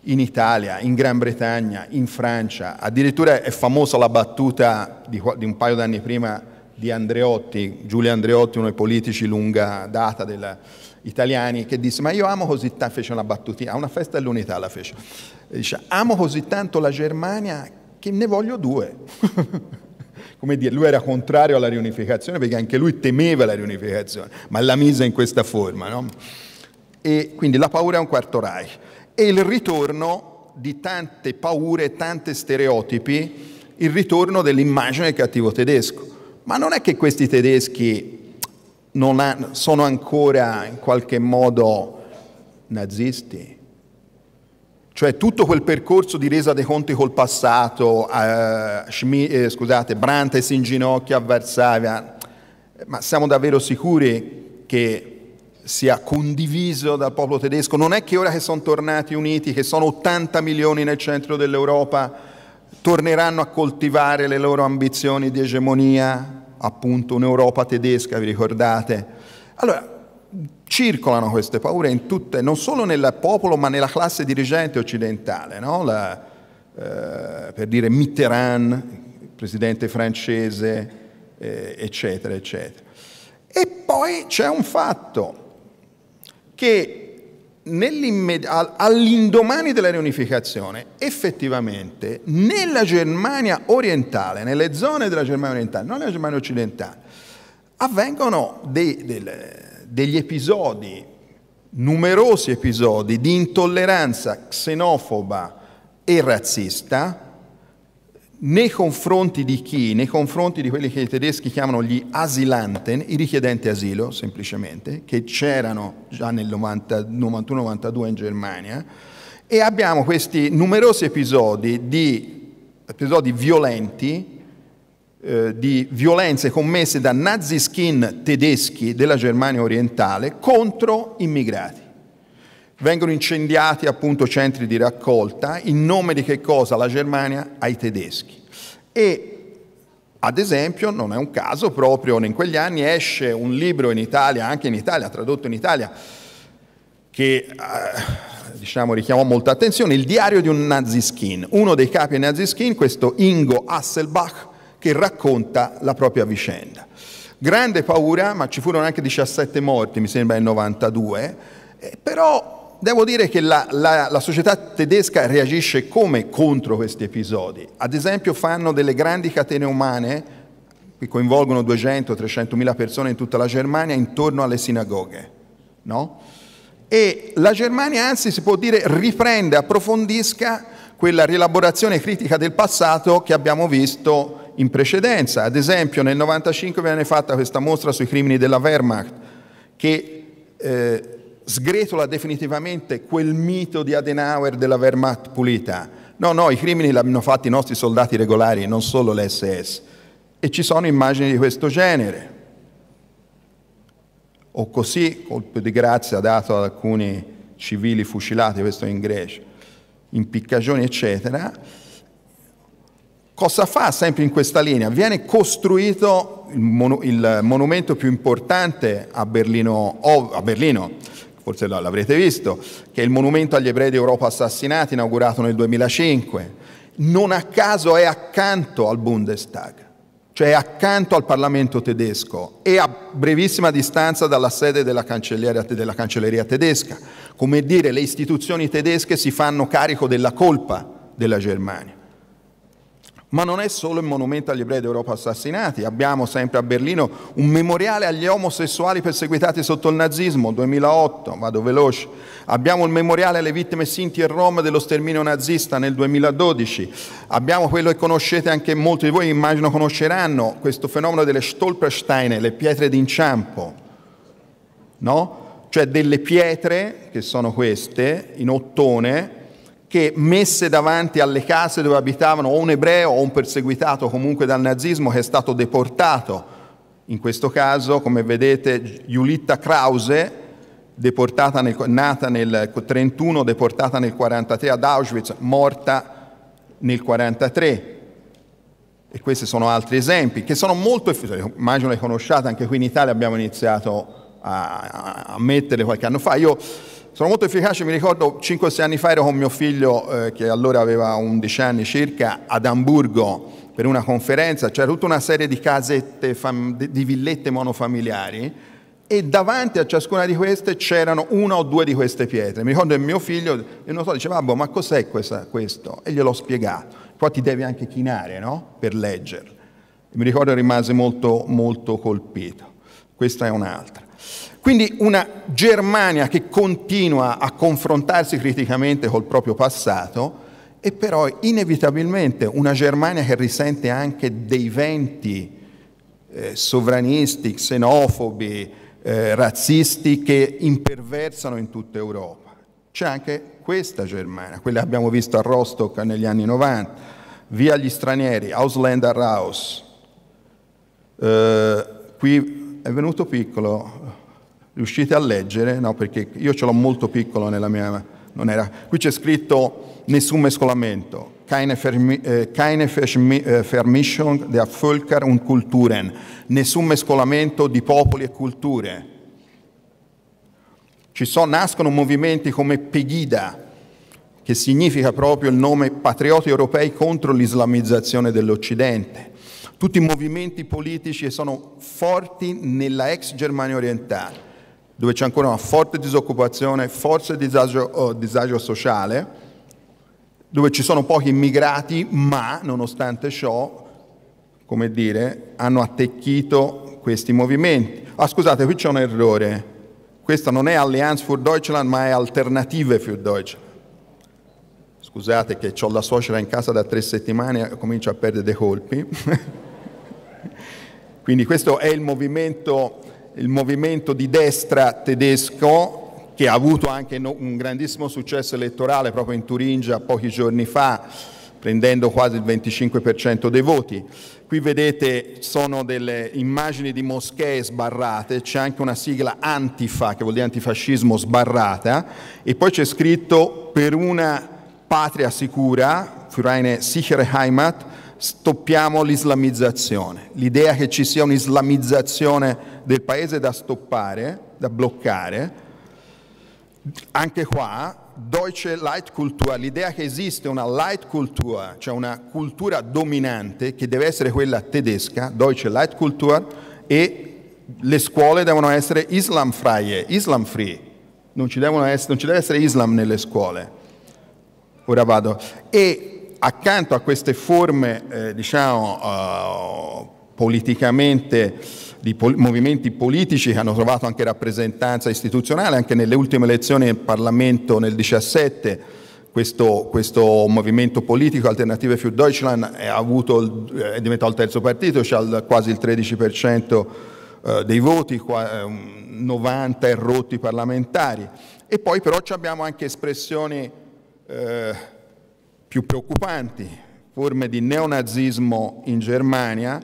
in Italia, in Gran Bretagna, in Francia, addirittura è famosa la battuta di, di un paio d'anni prima di Andreotti, Giulio Andreotti, uno dei politici lunga data della, italiani, che disse ma io amo così tanto, fece una battutina, a una festa dell'unità la fece, dice amo così tanto la Germania che ne voglio due. come dire, lui era contrario alla riunificazione perché anche lui temeva la riunificazione, ma la mise in questa forma. No? E quindi la paura è un quarto Reich. E il ritorno di tante paure, tanti stereotipi, il ritorno dell'immagine del cattivo tedesco. Ma non è che questi tedeschi ha, sono ancora in qualche modo nazisti, cioè tutto quel percorso di resa dei conti col passato, eh, Schmi, eh, scusate, Brandt si inginocchia a Varsavia, ma siamo davvero sicuri che sia condiviso dal popolo tedesco? Non è che ora che sono tornati uniti, che sono 80 milioni nel centro dell'Europa, torneranno a coltivare le loro ambizioni di egemonia, appunto un'Europa tedesca, vi ricordate? Allora, circolano queste paure in tutte, non solo nel popolo ma nella classe dirigente occidentale, no? La, eh, per dire Mitterrand, presidente francese, eh, eccetera, eccetera. E poi c'è un fatto che all'indomani della riunificazione effettivamente nella Germania orientale, nelle zone della Germania orientale, non nella Germania occidentale, avvengono dei, delle, degli episodi, numerosi episodi di intolleranza xenofoba e razzista nei confronti di chi? Nei confronti di quelli che i tedeschi chiamano gli asilanten, i richiedenti asilo semplicemente, che c'erano già nel 91-92 in Germania, e abbiamo questi numerosi episodi di episodi violenti eh, di violenze commesse da nazi skin tedeschi della Germania orientale contro immigrati. Vengono incendiati appunto centri di raccolta in nome di che cosa? La Germania ai tedeschi. E ad esempio, non è un caso, proprio in quegli anni esce un libro in Italia, anche in Italia, tradotto in Italia, che eh, diciamo, richiamò molta attenzione, il diario di un nazi skin. Uno dei capi nazi skin, questo Ingo Hasselbach, che racconta la propria vicenda. Grande paura, ma ci furono anche 17 morti, mi sembra, nel 92, eh, però devo dire che la, la, la società tedesca reagisce come contro questi episodi. Ad esempio fanno delle grandi catene umane che coinvolgono 200-300 mila persone in tutta la Germania intorno alle sinagoghe. No? E la Germania anzi si può dire riprende, approfondisca quella rielaborazione critica del passato che abbiamo visto in precedenza. Ad esempio nel 1995 venne fatta questa mostra sui crimini della Wehrmacht che eh, sgretola definitivamente quel mito di Adenauer della Wehrmacht pulita. No, no, i crimini li hanno fatti i nostri soldati regolari, non solo l'SS. E ci sono immagini di questo genere. O così, colpo di grazia dato ad alcuni civili fucilati, questo in Grecia, impiccagioni, eccetera Cosa fa sempre in questa linea? Viene costruito il, monu il monumento più importante a Berlino, a Berlino forse l'avrete visto, che è il monumento agli ebrei d'Europa assassinati inaugurato nel 2005. Non a caso è accanto al Bundestag, cioè accanto al Parlamento tedesco e a brevissima distanza dalla sede della cancelleria, della cancelleria tedesca. Come dire, le istituzioni tedesche si fanno carico della colpa della Germania. Ma non è solo il monumento agli ebrei d'Europa assassinati, abbiamo sempre a Berlino un memoriale agli omosessuali perseguitati sotto il nazismo, 2008, vado veloce, abbiamo il memoriale alle vittime sinti e rom dello sterminio nazista nel 2012, abbiamo quello che conoscete anche molti di voi immagino conosceranno, questo fenomeno delle Stolpersteine, le pietre d'inciampo, no? cioè delle pietre, che sono queste, in ottone, che messe davanti alle case dove abitavano o un ebreo o un perseguitato comunque dal nazismo che è stato deportato. In questo caso, come vedete, Giulitta Krause, nel, nata nel 1931, deportata nel 1943 ad Auschwitz, morta nel 1943. E questi sono altri esempi che sono molto efficaci. Cioè, immagino li conosciate, anche qui in Italia abbiamo iniziato a, a metterli qualche anno fa. Io sono molto efficaci, mi ricordo 5-6 anni fa ero con mio figlio, eh, che allora aveva 11 anni circa, ad Amburgo per una conferenza, c'era tutta una serie di casette, di villette monofamiliari e davanti a ciascuna di queste c'erano una o due di queste pietre. Mi ricordo che mio figlio, non so, diceva, ma cos'è questa, questo? E gliel'ho spiegato. Qua ti devi anche chinare, no? Per leggerlo. Mi ricordo che rimase molto, molto colpito. Questa è un'altra. Quindi una Germania che continua a confrontarsi criticamente col proprio passato e però inevitabilmente una Germania che risente anche dei venti eh, sovranisti, xenofobi, eh, razzisti che imperversano in tutta Europa. C'è anche questa Germania, quella che abbiamo visto a Rostock negli anni 90, via gli stranieri, Ausländer raus. Eh, qui è venuto piccolo, Riuscite a leggere? No, perché io ce l'ho molto piccolo nella mia... Non era. Qui c'è scritto nessun mescolamento. Keine, eh, eh, Vermischung der Völker und Kulturen. Nessun mescolamento di popoli e culture. Ci sono, nascono movimenti come Pegida, che significa proprio il nome Patrioti Europei contro l'islamizzazione dell'Occidente. Tutti i movimenti politici sono forti nella ex Germania orientale dove c'è ancora una forte disoccupazione, forse disagio, oh, disagio sociale, dove ci sono pochi immigrati, ma nonostante ciò, come dire, hanno attecchito questi movimenti. Ah scusate, qui c'è un errore. Questa non è Allianz für Deutschland, ma è Alternative für Deutschland. Scusate che ho la suocera in casa da tre settimane e comincio a perdere dei colpi. Quindi questo è il movimento il movimento di destra tedesco che ha avuto anche un grandissimo successo elettorale proprio in Turingia pochi giorni fa, prendendo quasi il 25% dei voti. Qui vedete sono delle immagini di moschee sbarrate, c'è anche una sigla antifa, che vuol dire antifascismo sbarrata, e poi c'è scritto per una patria sicura, für eine sichere Heimat, stoppiamo l'islamizzazione. L'idea che ci sia un'islamizzazione del paese da stoppare, da bloccare, anche qua Deutsche Leitkultur, l'idea che esiste una Leitkultur, cioè una cultura dominante che deve essere quella tedesca, Deutsche Leitkultur, e le scuole devono essere islamfreie, islamfree, non, non ci, deve essere Islam nelle scuole. Ora vado. E accanto a queste forme, eh, diciamo, uh, politicamente di pol- movimenti politici che hanno trovato anche rappresentanza istituzionale, anche nelle ultime elezioni del Parlamento nel 2017 questo, questo, movimento politico Alternative für Deutschland è, avuto, è diventato il terzo partito, ha quasi il 13% eh, dei voti, 90 eh, errotti parlamentari e poi però abbiamo anche espressioni eh, più preoccupanti forme di neonazismo in Germania,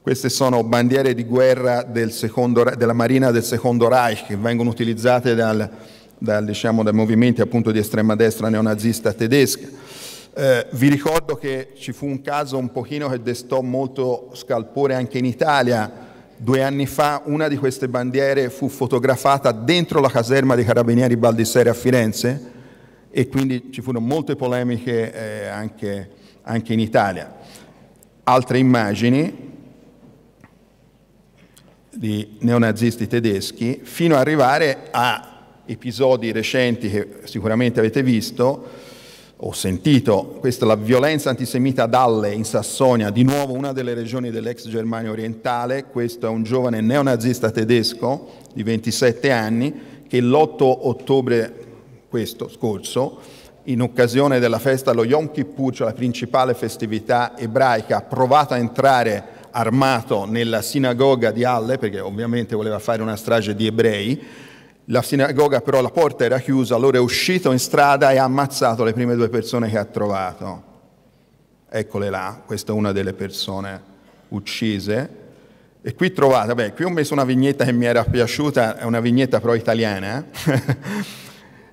queste sono bandiere di guerra del secondo, della Marina del Secondo Reich che vengono utilizzate dal, dal, diciamo, dai movimenti appunto, di estrema destra neonazista tedesca. Eh, vi ricordo che ci fu un caso un pochino che destò molto scalpore anche in Italia. Due anni fa una di queste bandiere fu fotografata dentro la caserma dei carabinieri Baldisseri a Firenze e quindi ci furono molte polemiche eh, anche, anche in Italia. Altre immagini di neonazisti tedeschi, fino ad arrivare a episodi recenti che sicuramente avete visto o sentito, questa è la violenza antisemita ad Halle in Sassonia, di nuovo una delle regioni dell'ex Germania orientale, questo è un giovane neonazista tedesco di 27 anni che l'8 ottobre questo scorso, in occasione della festa dello Yom Kippur, cioè la principale festività ebraica, ha provato a entrare armato nella sinagoga di Halle, perché ovviamente voleva fare una strage di ebrei, la sinagoga però la porta era chiusa, allora è uscito in strada e ha ammazzato le prime due persone che ha trovato. Eccole là, questa è una delle persone uccise. E qui trovate, beh, qui ho messo una vignetta che mi era piaciuta, è una vignetta però italiana, eh.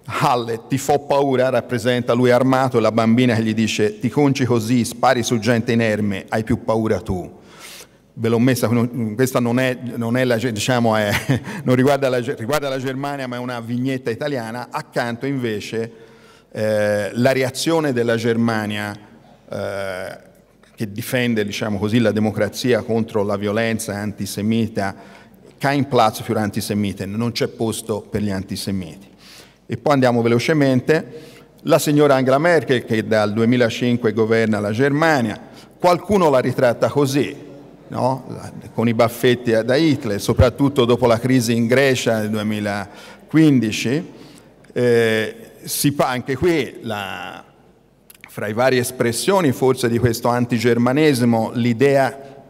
Halle ti fa paura, rappresenta lui armato, e la bambina che gli dice ti conci così, spari su gente inerme, hai più paura tu. Ve l'ho messa, questa non, è, non, è la, diciamo, è, non riguarda, la, riguarda, la, Germania ma è una vignetta italiana, accanto invece eh, la reazione della Germania eh, che difende diciamo così, la democrazia contro la violenza antisemita, kein Platz für Antisemiten, non c'è posto per gli antisemiti. E poi andiamo velocemente. La signora Angela Merkel, che dal 2005 governa la Germania, qualcuno la ritratta così, no? con i baffetti da Hitler, soprattutto dopo la crisi in Grecia nel 2015. Eh, si fa anche qui la, fra le varie espressioni forse di questo antigermanesimo l'idea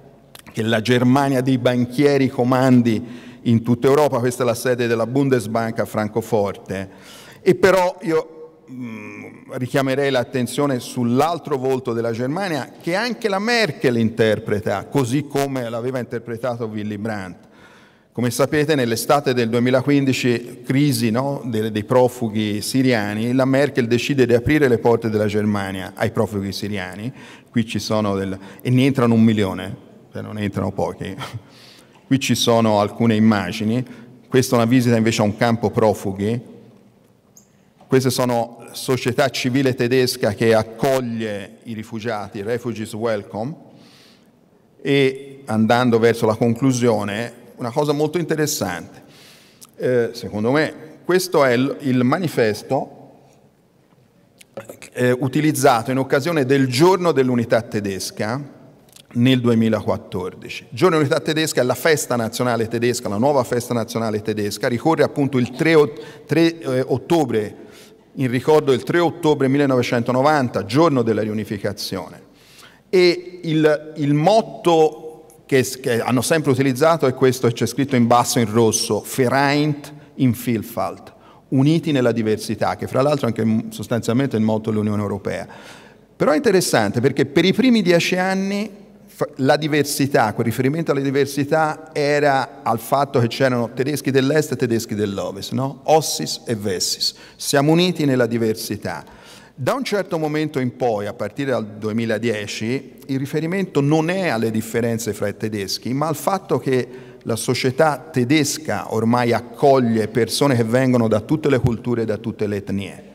che la Germania dei banchieri comandi in tutta Europa, questa è la sede della Bundesbank a Francoforte. E però io mm, richiamerei l'attenzione sull'altro volto della Germania che anche la Merkel interpreta, così come l'aveva interpretato Willy Brandt. Come sapete nell'estate del 2015, crisi no, dei, dei profughi siriani, la Merkel decide di aprire le porte della Germania ai profughi siriani, qui ci sono del, e ne entrano un milione, cioè non entrano pochi, Qui ci sono alcune immagini, questa è una visita invece a un campo profughi, queste sono società civile tedesca che accoglie i rifugiati, Refugees Welcome, e andando verso la conclusione, una cosa molto interessante, eh, secondo me, questo è il manifesto eh, utilizzato in occasione del giorno dell'unità tedesca, nel 2014. Il giorno dell'unità tedesca è la festa nazionale tedesca, la nuova festa nazionale tedesca, ricorre appunto il 3, 3 eh, ottobre, in ricordo del 3 ottobre 1990, giorno della riunificazione. E il, il motto che, che, hanno sempre utilizzato è questo c'è scritto in basso in rosso, Vereint in Vielfalt, uniti nella diversità, che fra l'altro anche mm, sostanzialmente è il motto dell'Unione Europea. Però è interessante perché per i primi dieci anni la diversità, quel riferimento alla diversità era al fatto che c'erano tedeschi dell'est e tedeschi dell'ovest, no? Ossis e Vessis. Siamo uniti nella diversità. Da un certo momento in poi, a partire dal 2010, il riferimento non è alle differenze fra i tedeschi, ma al fatto che la società tedesca ormai accoglie persone che vengono da tutte le culture e da tutte le etnie.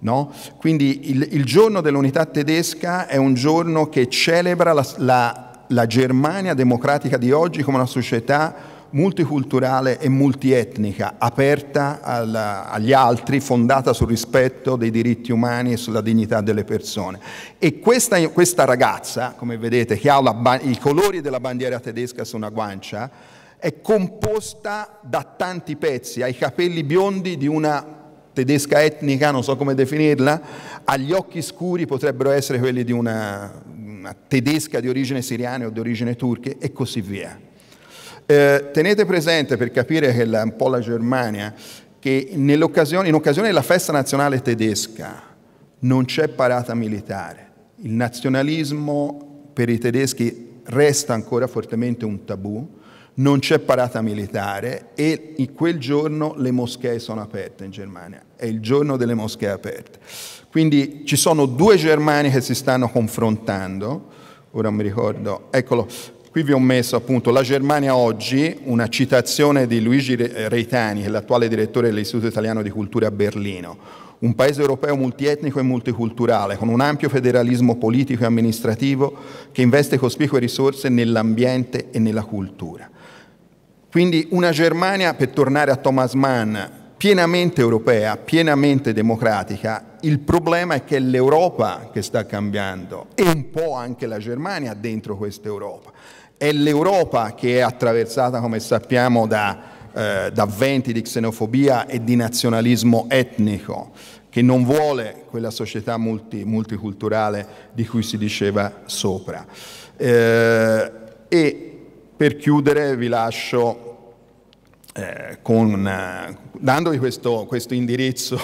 No? Quindi il, il giorno dell'unità tedesca è un giorno che celebra la, la, la Germania democratica di oggi come una società multiculturale e multietnica, aperta alla, agli altri, fondata sul rispetto dei diritti umani e sulla dignità delle persone. E questa, questa ragazza, come vedete, che ha la, i colori della bandiera tedesca su una guancia, è composta da tanti pezzi, ha i capelli biondi di una tedesca etnica, non so come definirla, agli occhi scuri potrebbero essere quelli di una, una tedesca di origine siriana o di origine turca e così via. Eh, tenete presente per capire che la, un po' la Germania, che in occasione della festa nazionale tedesca non c'è parata militare, il nazionalismo per i tedeschi resta ancora fortemente un tabù, non c'è parata militare e in quel giorno le moschee sono aperte in Germania, è il giorno delle moschee aperte. Quindi ci sono due Germani che si stanno confrontando, ora mi ricordo, eccolo, qui vi ho messo appunto la Germania oggi, una citazione di Luigi Reitani, che è l'attuale direttore dell'Istituto Italiano di Cultura a Berlino, un paese europeo multietnico e multiculturale, con un ampio federalismo politico e amministrativo che investe cospicue risorse nell'ambiente e nella cultura. Quindi una Germania, per tornare a Thomas Mann, pienamente europea, pienamente democratica, il problema è che è l'Europa che sta cambiando e un po' anche la Germania dentro questa Europa. È l'Europa che è attraversata, come sappiamo, da, eh, da venti di xenofobia e di nazionalismo etnico, che non vuole quella società multi, multiculturale di cui si diceva sopra. Eh, e per chiudere vi lascio eh, con, eh, dandovi questo, questo indirizzo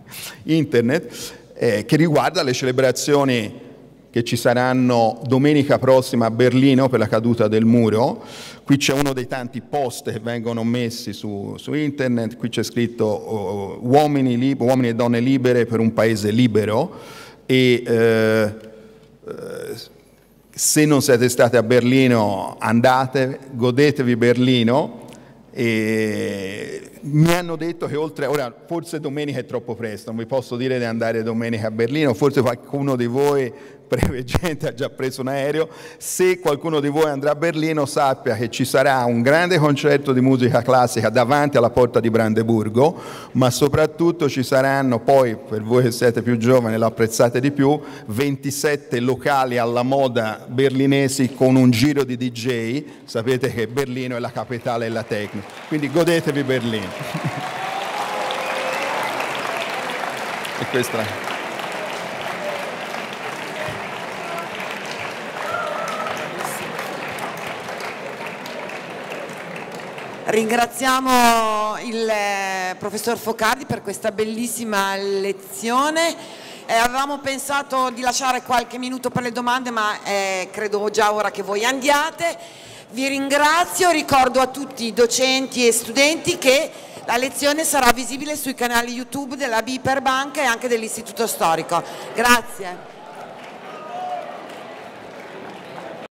internet eh, che riguarda le celebrazioni che ci saranno domenica prossima a Berlino per la caduta del muro. Qui c'è uno dei tanti post che vengono messi su, su internet, qui c'è scritto oh, oh uomini, uomini, e donne libere per un paese libero e eh, eh, se non siete stati a Berlino andate, godetevi Berlino. E mi hanno detto che oltre, ora forse domenica è troppo presto, non vi posso dire di andare domenica a Berlino, forse qualcuno di voi breve gente ha già preso un aereo, se qualcuno di voi andrà a Berlino sappia che ci sarà un grande concerto di musica classica davanti alla porta di Brandeburgo, ma soprattutto ci saranno poi, per voi che siete più giovani e lo apprezzate di più, 27 locali alla moda berlinesi con un giro di DJ, sapete che Berlino è la capitale della tecnica, quindi godetevi Berlino. e questa è Ringraziamo il eh, professor Focardi per questa bellissima lezione. Eh, avevamo pensato di lasciare qualche minuto per le domande, ma eh, credo già ora che voi andiate. Vi ringrazio, ricordo a tutti i docenti e studenti che la lezione sarà visibile sui canali YouTube della Biperbanca e anche dell'Istituto Storico. Grazie.